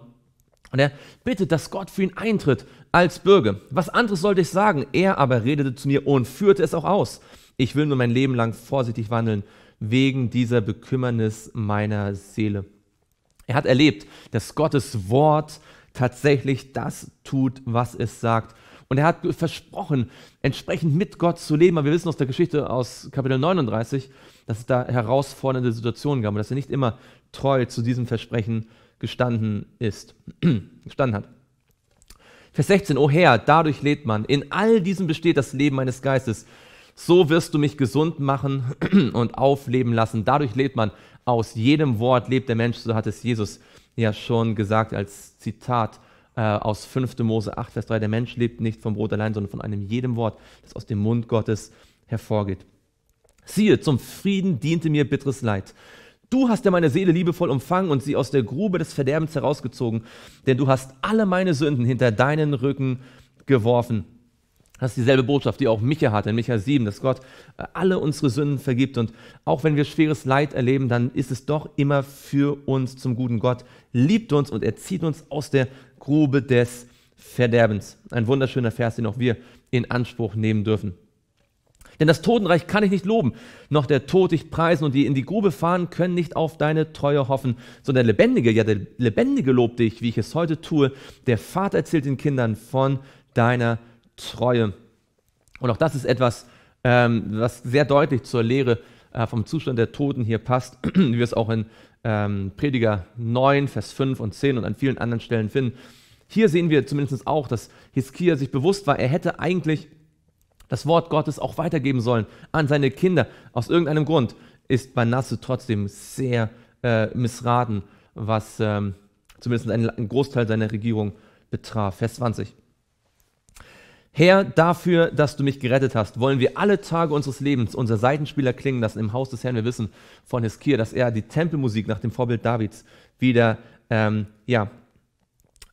Und er bittet, dass Gott für ihn eintritt als Bürger. Was anderes sollte ich sagen? Er aber redete zu mir und führte es auch aus. Ich will nur mein Leben lang vorsichtig wandeln, wegen dieser Bekümmernis meiner Seele. Er hat erlebt, dass Gottes Wort tatsächlich das tut, was es sagt. Und er hat versprochen, entsprechend mit Gott zu leben. Aber wir wissen aus der Geschichte aus Kapitel 39, dass es da herausfordernde Situationen gab und dass er nicht immer treu zu diesem Versprechen gestanden ist, gestanden hat. Vers 16, O Herr, dadurch lebt man. In all diesem besteht das Leben meines Geistes. So wirst du mich gesund machen und aufleben lassen. Dadurch lebt man. Aus jedem Wort lebt der Mensch, so hat es Jesus ja schon gesagt als Zitat äh, aus 5. Mose 8, Vers 3. Der Mensch lebt nicht vom Brot allein, sondern von einem jedem Wort, das aus dem Mund Gottes hervorgeht. Siehe, zum Frieden diente mir bitteres Leid. Du hast ja meine Seele liebevoll umfangen und sie aus der Grube des Verderbens herausgezogen, denn du hast alle meine Sünden hinter deinen Rücken geworfen. Das ist dieselbe Botschaft, die auch Micha hat in Micha 7, dass Gott äh, alle unsere Sünden vergibt. Und auch wenn wir schweres Leid erleben, dann ist es doch immer für uns zum Guten. Gott liebt uns und er zieht uns aus der Grube des Verderbens. Ein wunderschöner Vers, den auch wir in Anspruch nehmen dürfen. Denn das Totenreich kann ich nicht loben, noch der Tod dich preisen und die in die Grube fahren können nicht auf deine Treue hoffen, sondern der Lebendige, ja der Lebendige lobt dich, wie ich es heute tue. Der Vater erzählt den Kindern von deiner Treue. Und auch das ist etwas, ähm, was sehr deutlich zur Lehre äh, vom Zustand der Toten hier passt, wie wir es auch in ähm, Prediger 9, Vers 5 und 10 und an vielen anderen Stellen finden. Hier sehen wir zumindest auch, dass Hiskia sich bewusst war, er hätte eigentlich das Wort Gottes auch weitergeben sollen an seine Kinder. Aus irgendeinem Grund ist Manasse trotzdem sehr äh, missraten, was ähm, zumindest einen, einen Großteil seiner Regierung betraf. Vers 20. Herr, dafür, dass du mich gerettet hast, wollen wir alle Tage unseres Lebens unser Seitenspieler klingen lassen im Haus des Herrn. Wir wissen von Hiskia, dass er die Tempelmusik nach dem Vorbild Davids wieder ähm, ja,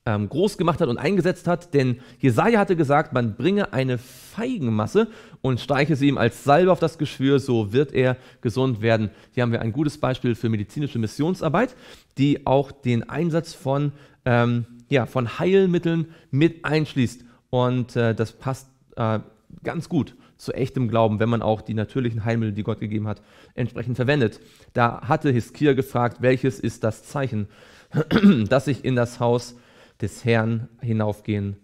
ähm, groß gemacht hat und eingesetzt hat, denn Jesaja hatte gesagt, man bringe eine Feigenmasse und streiche sie ihm als Salbe auf das Geschwür, so wird er gesund werden. Hier haben wir ein gutes Beispiel für medizinische Missionsarbeit, die auch den Einsatz von, ähm, ja, von Heilmitteln mit einschließt. Und äh, das passt äh, ganz gut zu echtem Glauben, wenn man auch die natürlichen Heilmittel, die Gott gegeben hat, entsprechend verwendet. Da hatte Hiskia gefragt, welches ist das Zeichen, dass ich in das Haus des Herrn hinaufgehen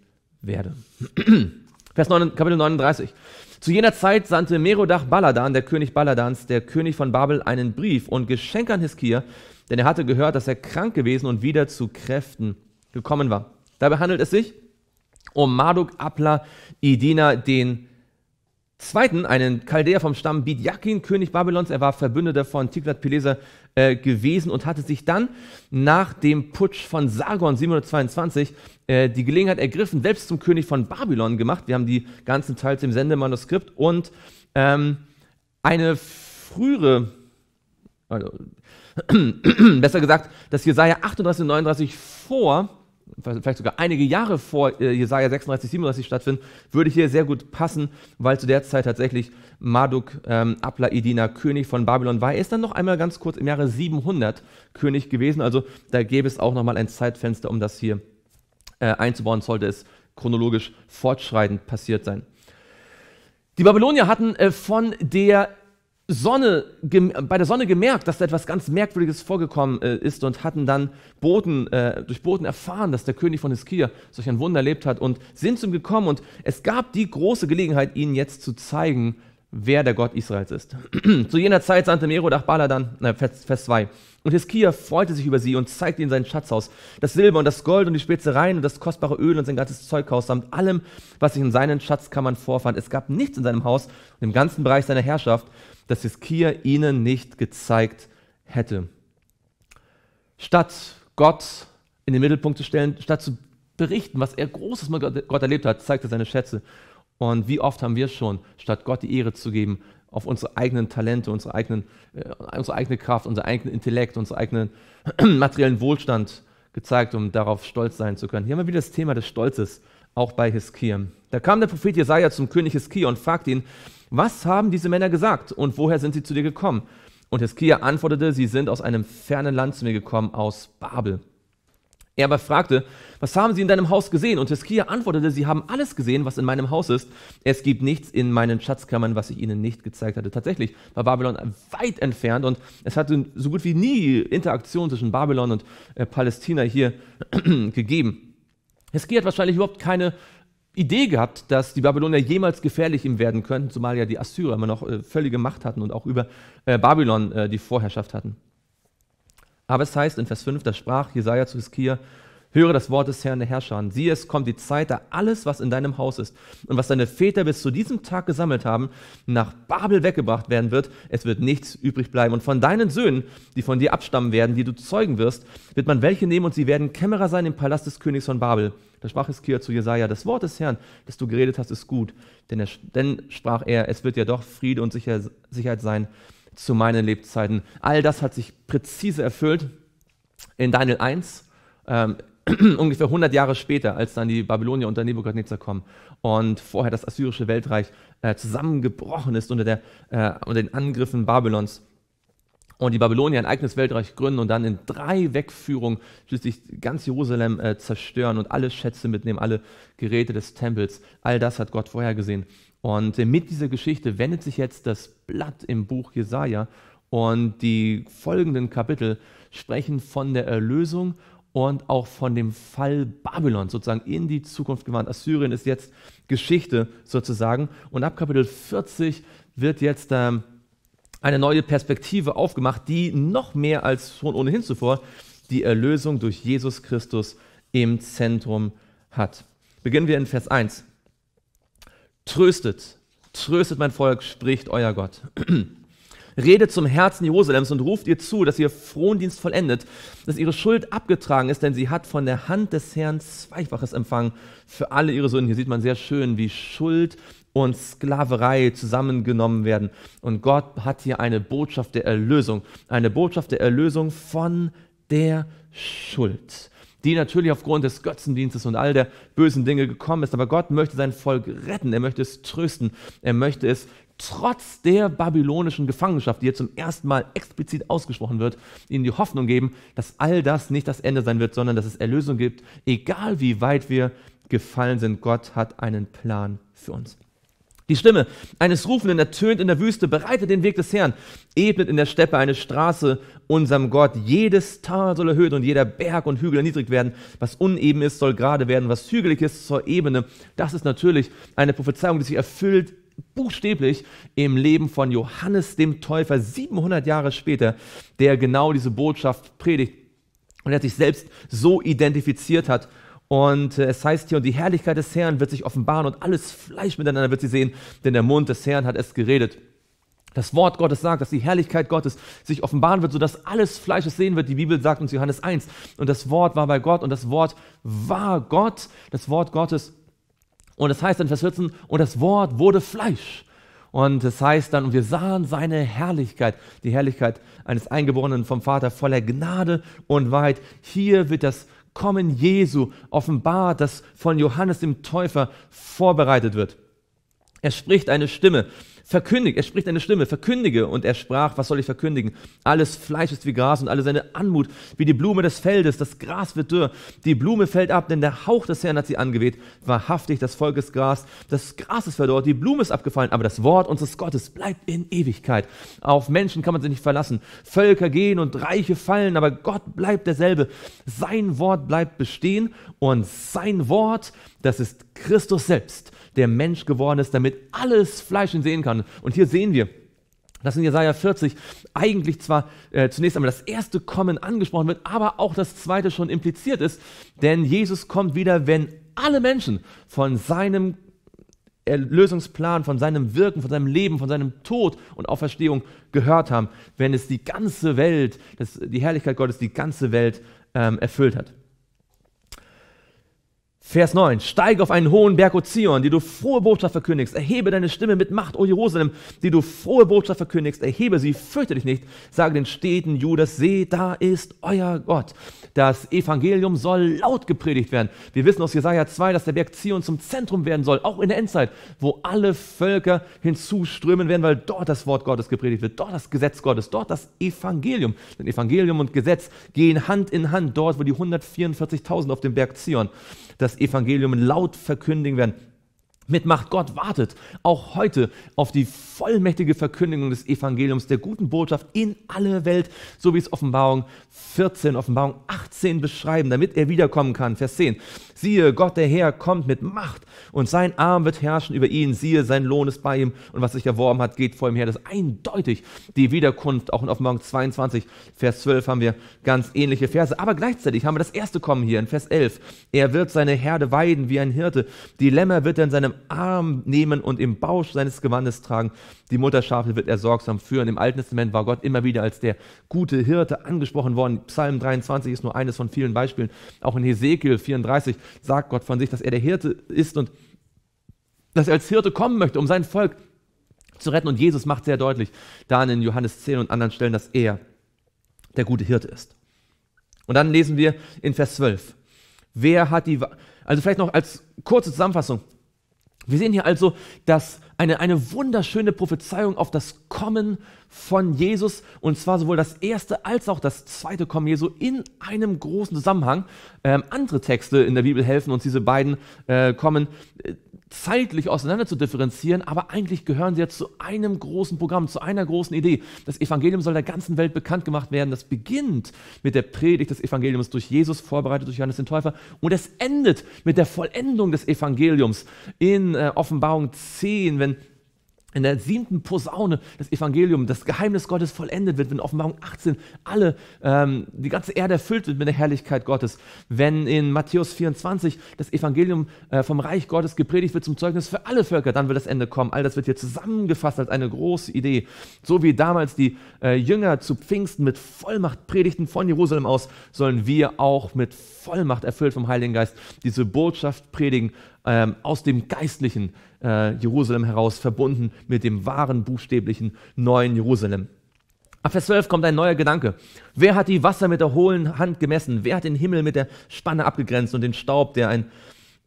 werde. Vers 9, Kapitel 39. Zu jener Zeit sandte Merodach Baladan, der König Baladans, der König von Babel, einen Brief und Geschenk an Hiskia, denn er hatte gehört, dass er krank gewesen und wieder zu Kräften gekommen war. Dabei handelt es sich um Marduk Abla Idina, den Zweiten, einen Chaldäer vom Stamm Bidjakin, König Babylons. Er war Verbündeter von Tiglat-Pileser äh, gewesen und hatte sich dann nach dem Putsch von Sargon 722 äh, die Gelegenheit ergriffen, selbst zum König von Babylon gemacht. Wir haben die ganzen Teile im Sendemanuskript und ähm, eine frühere, also, besser gesagt, dass Jesaja 38 und 39 vor vielleicht sogar einige Jahre vor äh, Jesaja 36, 37 stattfinden, würde hier sehr gut passen, weil zu der Zeit tatsächlich Marduk ähm, Abla-Idina König von Babylon war. Er ist dann noch einmal ganz kurz im Jahre 700 König gewesen, also da gäbe es auch nochmal ein Zeitfenster, um das hier äh, einzubauen, sollte es chronologisch fortschreitend passiert sein. Die Babylonier hatten äh, von der Sonne, bei der Sonne gemerkt, dass da etwas ganz Merkwürdiges vorgekommen äh, ist und hatten dann Boten, äh, durch Boten erfahren, dass der König von Hiskia solch ein Wunder erlebt hat und sind zu ihm gekommen und es gab die große Gelegenheit, ihnen jetzt zu zeigen, wer der Gott Israels ist. zu jener Zeit sandte Merodach Baladan, äh, Vers 2, und Hiskia freute sich über sie und zeigte ihnen sein Schatzhaus, das Silber und das Gold und die Spezereien und das kostbare Öl und sein ganzes Zeughaus samt allem, was sich in seinen Schatzkammern vorfand. Es gab nichts in seinem Haus und im ganzen Bereich seiner Herrschaft, das Hiskia ihnen nicht gezeigt hätte. Statt Gott in den Mittelpunkt zu stellen, statt zu berichten, was er Großes mit Gott erlebt hat, zeigt er seine Schätze. Und wie oft haben wir schon, statt Gott die Ehre zu geben, auf unsere eigenen Talente, unsere, eigenen, äh, unsere eigene Kraft, unseren eigenen Intellekt, unseren eigenen materiellen Wohlstand gezeigt, um darauf stolz sein zu können. Hier haben wir wieder das Thema des Stolzes, auch bei Hiskia. Da kam der Prophet Jesaja zum König Hiskia und fragte ihn, was haben diese Männer gesagt und woher sind sie zu dir gekommen? Und Hiskia antwortete, sie sind aus einem fernen Land zu mir gekommen, aus Babel. Er aber fragte, was haben sie in deinem Haus gesehen? Und Hiskia antwortete, sie haben alles gesehen, was in meinem Haus ist. Es gibt nichts in meinen Schatzkammern, was ich ihnen nicht gezeigt hatte. Tatsächlich war Babylon weit entfernt und es hatte so gut wie nie Interaktion zwischen Babylon und äh, Palästina hier gegeben. Hiskia hat wahrscheinlich überhaupt keine Idee gehabt, dass die Babylonier jemals gefährlich ihm werden könnten, zumal ja die Assyrer immer noch äh, völlige Macht hatten und auch über äh, Babylon äh, die Vorherrschaft hatten. Aber es heißt in Vers 5, da sprach Jesaja zu Hiskia, Höre das Wort des Herrn der Herrscher an. Siehe, es kommt die Zeit, da alles, was in deinem Haus ist und was deine Väter bis zu diesem Tag gesammelt haben, nach Babel weggebracht werden wird. Es wird nichts übrig bleiben. Und von deinen Söhnen, die von dir abstammen werden, die du zeugen wirst, wird man welche nehmen und sie werden Kämmerer sein im Palast des Königs von Babel. Da sprach es Hiskia zu Jesaja: Das Wort des Herrn, das du geredet hast, ist gut. Denn, er, denn sprach er: Es wird ja doch Friede und Sicher, Sicherheit sein zu meinen Lebzeiten. All das hat sich präzise erfüllt in Daniel 1. Ähm, ungefähr 100 Jahre später, als dann die Babylonier unter Nebukadnezar kommen und vorher das assyrische Weltreich äh, zusammengebrochen ist unter, der, äh, unter den Angriffen Babylons und die Babylonier ein eigenes Weltreich gründen und dann in drei Wegführungen schließlich ganz Jerusalem äh, zerstören und alle Schätze mitnehmen, alle Geräte des Tempels. All das hat Gott vorhergesehen. Und äh, mit dieser Geschichte wendet sich jetzt das Blatt im Buch Jesaja und die folgenden Kapitel sprechen von der Erlösung und auch von dem Fall Babylon sozusagen in die Zukunft gewandt. Assyrien ist jetzt Geschichte sozusagen. Und ab Kapitel 40 wird jetzt ähm, eine neue Perspektive aufgemacht, die noch mehr als schon ohnehin zuvor die Erlösung durch Jesus Christus im Zentrum hat. Beginnen wir in Vers 1. Tröstet, tröstet mein Volk, spricht euer Gott. Redet zum Herzen Jerusalems und ruft ihr zu, dass ihr Frondienst vollendet, dass ihre Schuld abgetragen ist, denn sie hat von der Hand des Herrn Zweifaches empfangen für alle ihre Sünden. Hier sieht man sehr schön, wie Schuld und Sklaverei zusammengenommen werden. Und Gott hat hier eine Botschaft der Erlösung, eine Botschaft der Erlösung von der Schuld die natürlich aufgrund des Götzendienstes und all der bösen Dinge gekommen ist. Aber Gott möchte sein Volk retten, er möchte es trösten, er möchte es trotz der babylonischen Gefangenschaft, die jetzt zum ersten Mal explizit ausgesprochen wird, ihnen die Hoffnung geben, dass all das nicht das Ende sein wird, sondern dass es Erlösung gibt, egal wie weit wir gefallen sind. Gott hat einen Plan für uns. Die Stimme eines Rufenden ertönt in der Wüste, bereitet den Weg des Herrn, ebnet in der Steppe eine Straße unserem Gott. Jedes Tal soll erhöht und jeder Berg und Hügel erniedrigt werden. Was uneben ist, soll gerade werden, was hügelig ist, zur Ebene. Das ist natürlich eine Prophezeiung, die sich erfüllt buchstäblich im Leben von Johannes dem Täufer 700 Jahre später, der genau diese Botschaft predigt und er sich selbst so identifiziert hat. Und äh, es heißt hier, und die Herrlichkeit des Herrn wird sich offenbaren und alles Fleisch miteinander wird sie sehen, denn der Mund des Herrn hat es geredet. Das Wort Gottes sagt, dass die Herrlichkeit Gottes sich offenbaren wird, sodass alles Fleisch es sehen wird. Die Bibel sagt uns Johannes 1. Und das Wort war bei Gott und das Wort war Gott. Das Wort Gottes und es heißt dann Vers 14, und das Wort wurde Fleisch. Und es heißt dann, wir sahen seine Herrlichkeit, die Herrlichkeit eines Eingeborenen vom Vater voller Gnade und Wahrheit. Hier wird das Kommen Jesu offenbart, das von Johannes dem Täufer vorbereitet wird. Er spricht eine Stimme, verkündige, er spricht eine Stimme, verkündige. Und er sprach, was soll ich verkündigen? Alles Fleisch ist wie Gras und alle seine Anmut wie die Blume des Feldes. Das Gras wird dürr, die Blume fällt ab, denn der Hauch des Herrn hat sie angeweht. Wahrhaftig, das Volk ist Gras, das Gras ist verdorrt, die Blume ist abgefallen, aber das Wort unseres Gottes bleibt in Ewigkeit. Auf Menschen kann man sich nicht verlassen. Völker gehen und Reiche fallen, aber Gott bleibt derselbe. Sein Wort bleibt bestehen und sein Wort, das ist Christus selbst der Mensch geworden ist, damit alles Fleisch ihn sehen kann. Und hier sehen wir, dass in Jesaja 40 eigentlich zwar äh, zunächst einmal das erste Kommen angesprochen wird, aber auch das zweite schon impliziert ist, denn Jesus kommt wieder, wenn alle Menschen von seinem Erlösungsplan, von seinem Wirken, von seinem Leben, von seinem Tod und Auferstehung gehört haben, wenn es die ganze Welt, das, die Herrlichkeit Gottes, die ganze Welt ähm, erfüllt hat. Vers 9, Steige auf einen hohen Berg, O Zion, die du frohe Botschaft verkündigst, erhebe deine Stimme mit Macht, O Jerusalem, die du frohe Botschaft verkündigst, erhebe sie, fürchte dich nicht, sage den Städten Judas, seht, da ist euer Gott. Das Evangelium soll laut gepredigt werden. Wir wissen aus Jesaja 2, dass der Berg Zion zum Zentrum werden soll, auch in der Endzeit, wo alle Völker hinzuströmen werden, weil dort das Wort Gottes gepredigt wird, dort das Gesetz Gottes, dort das Evangelium. Denn Evangelium und Gesetz gehen Hand in Hand dort, wo die 144.000 auf dem Berg Zion das Evangelium laut verkündigen werden. Mit Macht Gott wartet auch heute auf die vollmächtige Verkündigung des Evangeliums, der guten Botschaft in alle Welt, so wie es Offenbarung 14, Offenbarung 18 beschreiben, damit er wiederkommen kann. Vers 10. Siehe, Gott der Herr kommt mit Macht und sein Arm wird herrschen über ihn. Siehe, sein Lohn ist bei ihm und was sich erworben hat, geht vor ihm her. Das ist eindeutig die Wiederkunft. Auch in Offenbarung 22, Vers 12 haben wir ganz ähnliche Verse. Aber gleichzeitig haben wir das erste Kommen hier in Vers 11. Er wird seine Herde weiden wie ein Hirte. Die Lämmer wird er in seinem Arm nehmen und im Bausch seines Gewandes tragen. Die Mutterschafe wird er sorgsam führen. Im Alten Testament war Gott immer wieder als der gute Hirte angesprochen worden. Psalm 23 ist nur eines von vielen Beispielen. Auch in Hesekiel 34 sagt Gott von sich, dass er der Hirte ist und dass er als Hirte kommen möchte, um sein Volk zu retten. Und Jesus macht sehr deutlich, da in Johannes 10 und anderen Stellen, dass er der gute Hirte ist. Und dann lesen wir in Vers 12. Wer hat die, also vielleicht noch als kurze Zusammenfassung, wir sehen hier also, dass eine, eine wunderschöne Prophezeiung auf das Kommen von Jesus, und zwar sowohl das erste als auch das zweite Kommen Jesu in einem großen Zusammenhang. Ähm, andere Texte in der Bibel helfen uns, diese beiden äh, Kommen zeitlich auseinander zu differenzieren, aber eigentlich gehören sie ja zu einem großen Programm, zu einer großen Idee. Das Evangelium soll der ganzen Welt bekannt gemacht werden. Das beginnt mit der Predigt des Evangeliums durch Jesus, vorbereitet durch Johannes den Täufer, und es endet mit der Vollendung des Evangeliums in äh, Offenbarung 10, wenn in der siebten Posaune das Evangelium, das Geheimnis Gottes vollendet wird, wenn Offenbarung 18 alle, ähm, die ganze Erde erfüllt wird mit der Herrlichkeit Gottes, wenn in Matthäus 24 das Evangelium äh, vom Reich Gottes gepredigt wird zum Zeugnis für alle Völker, dann wird das Ende kommen. All das wird hier zusammengefasst als eine große Idee. So wie damals die äh, Jünger zu Pfingsten mit Vollmacht predigten von Jerusalem aus, sollen wir auch mit Vollmacht erfüllt vom Heiligen Geist diese Botschaft predigen ähm, aus dem Geistlichen äh, Jerusalem heraus, verbunden mit dem wahren, buchstäblichen neuen Jerusalem. Ab Vers 12 kommt ein neuer Gedanke. Wer hat die Wasser mit der hohlen Hand gemessen? Wer hat den Himmel mit der Spanne abgegrenzt und den Staub, der ein,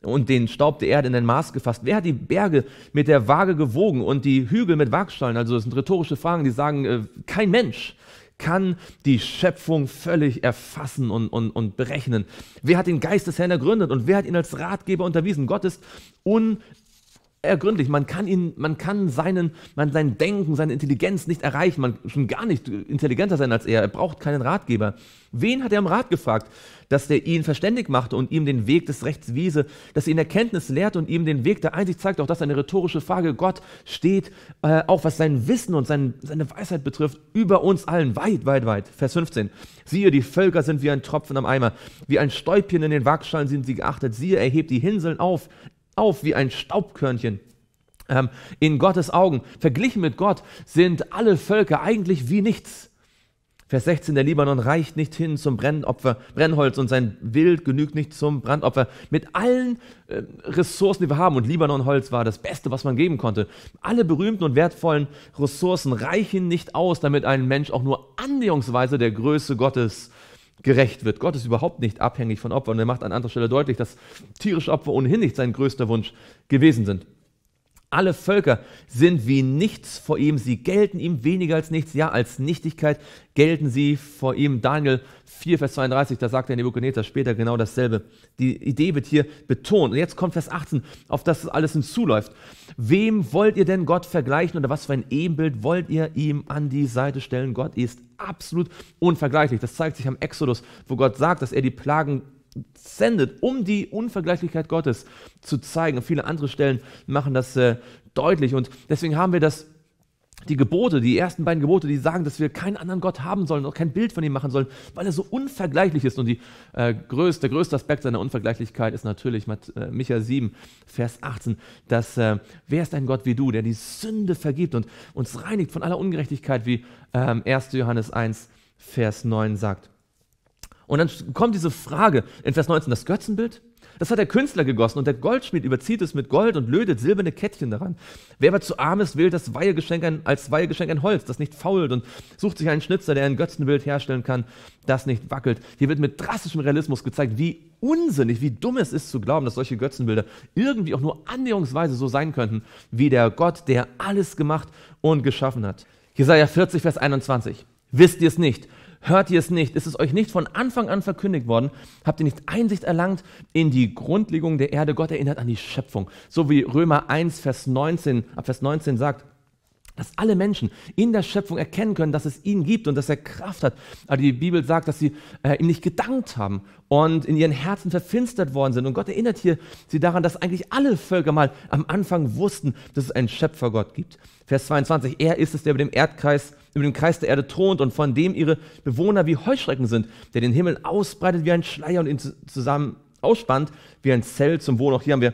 und den Staub der Erde in ein Maß gefasst? Wer hat die Berge mit der Waage gewogen und die Hügel mit Waagschalen? Also das sind rhetorische Fragen, die sagen, äh, kein Mensch kann die Schöpfung völlig erfassen und, und, und berechnen. Wer hat den Geist des Herrn ergründet und wer hat ihn als Ratgeber unterwiesen? Gott ist un, ergründlich. Man kann, ihn, man kann seinen, man, sein Denken, seine Intelligenz nicht erreichen. Man kann gar nicht intelligenter sein als er. Er braucht keinen Ratgeber. Wen hat er um Rat gefragt? Dass der ihn verständig machte und ihm den Weg des Rechts wiese, dass er ihn Erkenntnis lehrt und ihm den Weg der Einsicht zeigt. Auch das eine rhetorische Frage. Gott steht, äh, auch was sein Wissen und sein, seine Weisheit betrifft, über uns allen. Weit, weit, weit. Vers 15. Siehe, die Völker sind wie ein Tropfen am Eimer. Wie ein Stäubchen in den Waagschalen sind sie geachtet. Siehe, er hebt die Hinseln auf auf wie ein Staubkörnchen ähm, in Gottes Augen. Verglichen mit Gott sind alle Völker eigentlich wie nichts. Vers 16, der Libanon reicht nicht hin zum Brennopfer, Brennholz und sein Wild genügt nicht zum Brandopfer. Mit allen äh, Ressourcen, die wir haben, und Libanonholz war das Beste, was man geben konnte, alle berühmten und wertvollen Ressourcen reichen nicht aus, damit ein Mensch auch nur annäherungsweise der Größe Gottes gerecht wird. Gott ist überhaupt nicht abhängig von Opfern. Er macht an anderer Stelle deutlich, dass tierische Opfer ohnehin nicht sein größter Wunsch gewesen sind alle Völker sind wie nichts vor ihm, sie gelten ihm weniger als nichts, ja, als Nichtigkeit gelten sie vor ihm. Daniel 4, Vers 32, da sagt der Nebuchadnezzar später genau dasselbe. Die Idee wird hier betont. Und jetzt kommt Vers 18, auf das alles hinzuläuft. Wem wollt ihr denn Gott vergleichen oder was für ein Ebenbild wollt ihr ihm an die Seite stellen? Gott ist absolut unvergleichlich. Das zeigt sich am Exodus, wo Gott sagt, dass er die Plagen sendet, um die Unvergleichlichkeit Gottes zu zeigen. Und viele andere Stellen machen das äh, deutlich. Und deswegen haben wir das die Gebote, die ersten beiden Gebote, die sagen, dass wir keinen anderen Gott haben sollen, auch kein Bild von ihm machen sollen, weil er so unvergleichlich ist. Und die, äh, größte, der größte Aspekt seiner Unvergleichlichkeit ist natürlich mit, äh, Micha 7, Vers 18, dass äh, wer ist ein Gott wie du, der die Sünde vergibt und uns reinigt von aller Ungerechtigkeit, wie äh, 1. Johannes 1, Vers 9 sagt. Und dann kommt diese Frage in Vers 19, das Götzenbild, das hat der Künstler gegossen und der Goldschmied überzieht es mit Gold und lödet silberne Kettchen daran. Wer aber zu arm ist, wählt das Weihegeschenk ein, als Weihegeschenk ein Holz, das nicht fault und sucht sich einen Schnitzer, der ein Götzenbild herstellen kann, das nicht wackelt. Hier wird mit drastischem Realismus gezeigt, wie unsinnig, wie dumm es ist zu glauben, dass solche Götzenbilder irgendwie auch nur annäherungsweise so sein könnten, wie der Gott, der alles gemacht und geschaffen hat. Jesaja 40, Vers 21. Wisst ihr es nicht? hört ihr es nicht? Ist es euch nicht von Anfang an verkündigt worden? Habt ihr nicht Einsicht erlangt in die Grundlegung der Erde? Gott erinnert an die Schöpfung. So wie Römer 1, Vers 19, ab Vers 19 sagt, dass alle Menschen in der Schöpfung erkennen können, dass es ihn gibt und dass er Kraft hat. Aber also die Bibel sagt, dass sie äh, ihm nicht gedankt haben und in ihren Herzen verfinstert worden sind. Und Gott erinnert hier sie daran, dass eigentlich alle Völker mal am Anfang wussten, dass es einen Schöpfergott gibt. Vers 22, er ist es, der über dem Erdkreis, über dem Kreis der Erde thront und von dem ihre Bewohner wie Heuschrecken sind, der den Himmel ausbreitet wie ein Schleier und ihn zusammen ausspannt wie ein Zelt zum Wohnen. Auch hier haben wir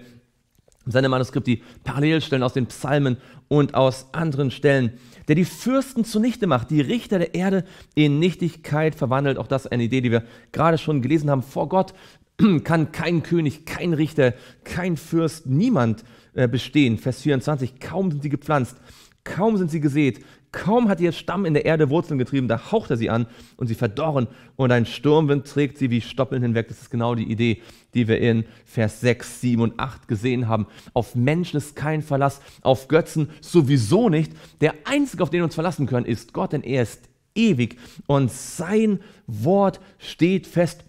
seinem Manuskript die Parallelstellen aus den Psalmen und aus anderen Stellen, der die Fürsten zunichte macht, die Richter der Erde in Nichtigkeit verwandelt. Auch das ist eine Idee, die wir gerade schon gelesen haben. Vor Gott kann kein König, kein Richter, kein Fürst, niemand äh, bestehen. Vers 24, kaum sind sie gepflanzt, kaum sind sie gesät, Kaum hat ihr Stamm in der Erde Wurzeln getrieben, da haucht er sie an und sie verdorren und ein Sturmwind trägt sie wie Stoppeln hinweg. Das ist genau die Idee, die wir in Vers 6, 7 und 8 gesehen haben. Auf Menschen ist kein Verlass, auf Götzen sowieso nicht. Der Einzige, auf den wir uns verlassen können, ist Gott, denn er ist ewig und sein Wort steht fest.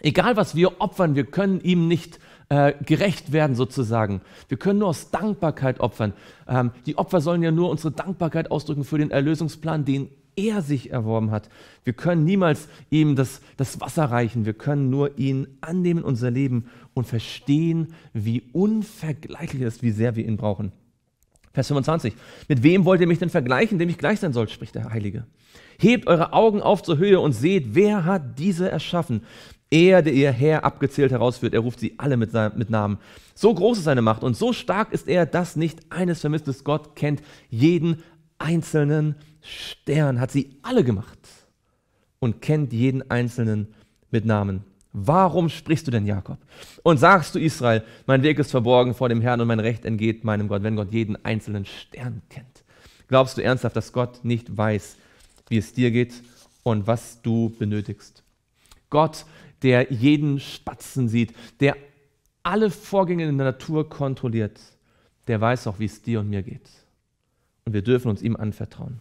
Egal was wir opfern, wir können ihm nicht äh, gerecht werden sozusagen. Wir können nur aus Dankbarkeit opfern. Ähm, die Opfer sollen ja nur unsere Dankbarkeit ausdrücken für den Erlösungsplan, den er sich erworben hat. Wir können niemals ihm das, das Wasser reichen. Wir können nur ihn annehmen, unser Leben und verstehen, wie unvergleichlich es ist, wie sehr wir ihn brauchen. Vers 25. Mit wem wollt ihr mich denn vergleichen, dem ich gleich sein soll, spricht der Heilige. Hebt eure Augen auf zur Höhe und seht, wer hat diese erschaffen? Er, der ihr Herr abgezählt herausführt, er ruft sie alle mit, mit Namen. So groß ist seine Macht und so stark ist er, dass nicht eines vermisst ist. Gott kennt jeden einzelnen Stern, hat sie alle gemacht und kennt jeden einzelnen mit Namen. Warum sprichst du denn, Jakob? Und sagst du, Israel, mein Weg ist verborgen vor dem Herrn und mein Recht entgeht meinem Gott, wenn Gott jeden einzelnen Stern kennt? Glaubst du ernsthaft, dass Gott nicht weiß, wie es dir geht und was du benötigst? Gott der jeden Spatzen sieht, der alle Vorgänge in der Natur kontrolliert, der weiß auch, wie es dir und mir geht. Und wir dürfen uns ihm anvertrauen.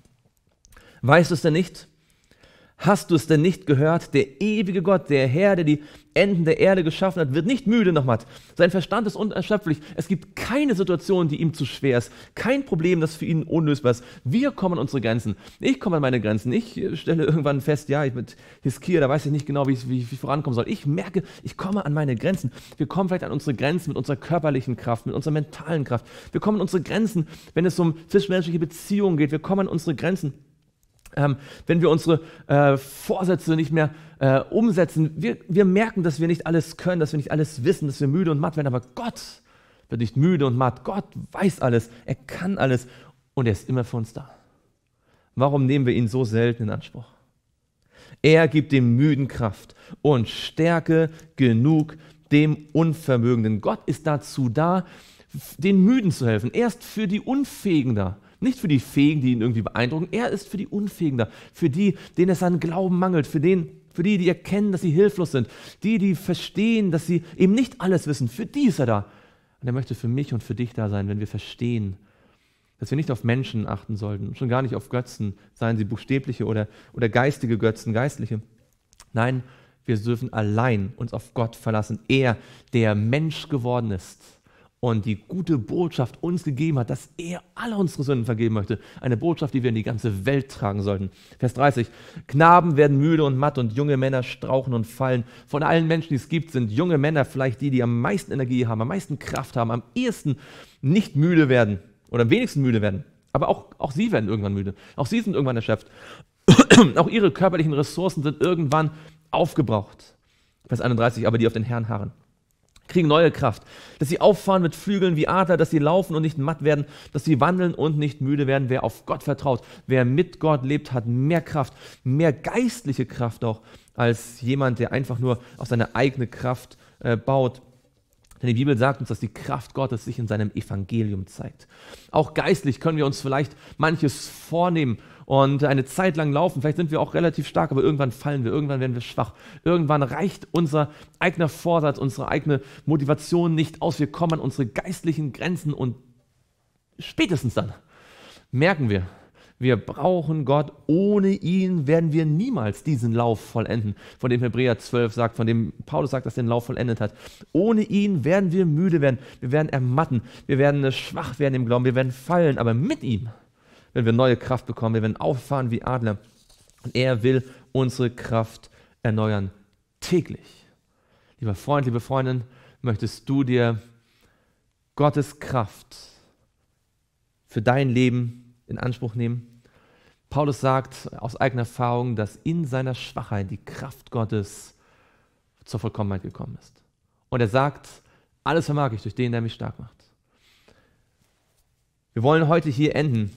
Weißt du es denn nicht? Hast du es denn nicht gehört? Der ewige Gott, der Herr, der die Enden der Erde geschaffen hat, wird nicht müde nochmal. Sein Verstand ist unerschöpflich. Es gibt keine Situation, die ihm zu schwer ist. Kein Problem, das für ihn unlösbar ist. Wir kommen an unsere Grenzen. Ich komme an meine Grenzen. Ich äh, stelle irgendwann fest, ja, ich mit Hiskia, da weiß ich nicht genau, wie ich, wie ich vorankommen soll. Ich merke, ich komme an meine Grenzen. Wir kommen vielleicht an unsere Grenzen mit unserer körperlichen Kraft, mit unserer mentalen Kraft. Wir kommen an unsere Grenzen, wenn es um zwischenmenschliche Beziehungen geht. Wir kommen an unsere Grenzen ähm, wenn wir unsere äh, Vorsätze nicht mehr äh, umsetzen, wir, wir merken, dass wir nicht alles können, dass wir nicht alles wissen, dass wir müde und matt werden, aber Gott wird nicht müde und matt. Gott weiß alles, er kann alles und er ist immer für uns da. Warum nehmen wir ihn so selten in Anspruch? Er gibt dem Müden Kraft und Stärke genug dem Unvermögenden. Gott ist dazu da, den Müden zu helfen. Er ist für die Unfähigen da. Nicht für die Fähigen, die ihn irgendwie beeindrucken. Er ist für die Unfähigen da. Für die, denen es an Glauben mangelt. Für, den, für die, die erkennen, dass sie hilflos sind. Die, die verstehen, dass sie eben nicht alles wissen. Für die ist er da. Und er möchte für mich und für dich da sein, wenn wir verstehen, dass wir nicht auf Menschen achten sollten. Schon gar nicht auf Götzen, seien sie buchstäbliche oder, oder geistige Götzen, geistliche. Nein, wir dürfen allein uns auf Gott verlassen. Er, der Mensch geworden ist und die gute Botschaft uns gegeben hat, dass er alle unsere Sünden vergeben möchte. Eine Botschaft, die wir in die ganze Welt tragen sollten. Vers 30. Knaben werden müde und matt und junge Männer strauchen und fallen. Von allen Menschen, die es gibt, sind junge Männer vielleicht die, die am meisten Energie haben, am meisten Kraft haben, am ehesten nicht müde werden oder am wenigsten müde werden. Aber auch, auch sie werden irgendwann müde. Auch sie sind irgendwann erschöpft. auch ihre körperlichen Ressourcen sind irgendwann aufgebraucht. Vers 31. Aber die auf den Herrn harren kriegen neue Kraft, dass sie auffahren mit Flügeln wie Adler, dass sie laufen und nicht matt werden, dass sie wandeln und nicht müde werden. Wer auf Gott vertraut, wer mit Gott lebt, hat mehr Kraft, mehr geistliche Kraft auch, als jemand, der einfach nur auf seine eigene Kraft äh, baut. Denn die Bibel sagt uns, dass die Kraft Gottes sich in seinem Evangelium zeigt. Auch geistlich können wir uns vielleicht manches vornehmen und eine Zeit lang laufen. Vielleicht sind wir auch relativ stark, aber irgendwann fallen wir, irgendwann werden wir schwach. Irgendwann reicht unser eigener Vorsatz, unsere eigene Motivation nicht aus. Wir kommen an unsere geistlichen Grenzen und spätestens dann merken wir, wir brauchen Gott. Ohne ihn werden wir niemals diesen Lauf vollenden, von dem Hebräer 12 sagt, von dem Paulus sagt, dass er den Lauf vollendet hat. Ohne ihn werden wir müde werden, wir werden ermatten, wir werden schwach werden im Glauben, wir werden fallen, aber mit ihm wenn wir neue Kraft bekommen, wenn wir auffahren wie Adler. Und er will unsere Kraft erneuern, täglich. Lieber Freund, liebe Freundin, möchtest du dir Gottes Kraft für dein Leben in Anspruch nehmen? Paulus sagt aus eigener Erfahrung, dass in seiner Schwachheit die Kraft Gottes zur Vollkommenheit gekommen ist. Und er sagt, alles vermag ich durch den, der mich stark macht. Wir wollen heute hier enden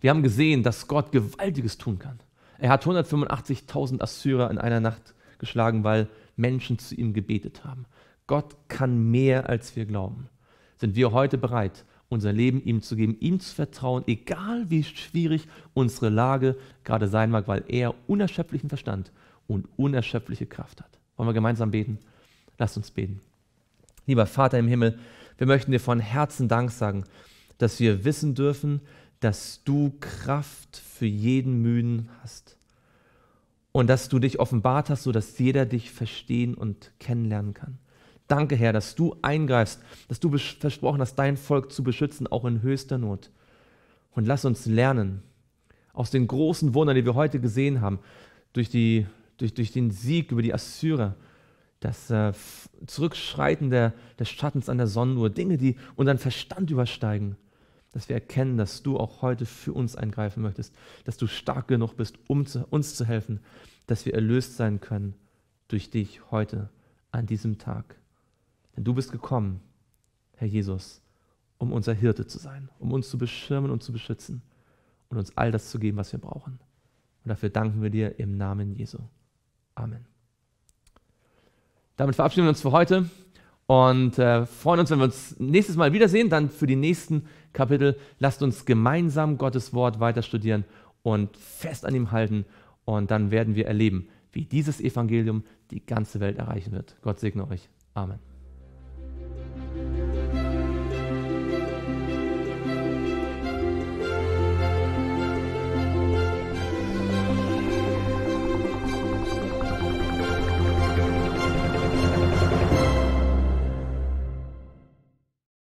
wir haben gesehen, dass Gott Gewaltiges tun kann. Er hat 185.000 Assyrer in einer Nacht geschlagen, weil Menschen zu ihm gebetet haben. Gott kann mehr, als wir glauben. Sind wir heute bereit, unser Leben ihm zu geben, ihm zu vertrauen, egal wie schwierig unsere Lage gerade sein mag, weil er unerschöpflichen Verstand und unerschöpfliche Kraft hat. Wollen wir gemeinsam beten? Lasst uns beten. Lieber Vater im Himmel, wir möchten dir von Herzen Dank sagen, dass wir wissen dürfen, dass du Kraft für jeden Müden hast und dass du dich offenbart hast, sodass jeder dich verstehen und kennenlernen kann. Danke, Herr, dass du eingreifst, dass du versprochen hast, dein Volk zu beschützen, auch in höchster Not. Und lass uns lernen aus den großen Wundern, die wir heute gesehen haben, durch, die, durch, durch den Sieg über die Assyrer, das äh, Zurückschreiten der, des Schattens an der Sonnenuhr, Dinge, die unseren Verstand übersteigen dass wir erkennen, dass du auch heute für uns eingreifen möchtest, dass du stark genug bist, um zu, uns zu helfen, dass wir erlöst sein können durch dich heute, an diesem Tag. Denn du bist gekommen, Herr Jesus, um unser Hirte zu sein, um uns zu beschirmen und zu beschützen und uns all das zu geben, was wir brauchen. Und dafür danken wir dir im Namen Jesu. Amen. Damit verabschieden wir uns für heute und äh, freuen uns, wenn wir uns nächstes Mal wiedersehen, dann für die nächsten Kapitel. Lasst uns gemeinsam Gottes Wort weiter studieren und fest an ihm halten. Und dann werden wir erleben, wie dieses Evangelium die ganze Welt erreichen wird. Gott segne euch. Amen.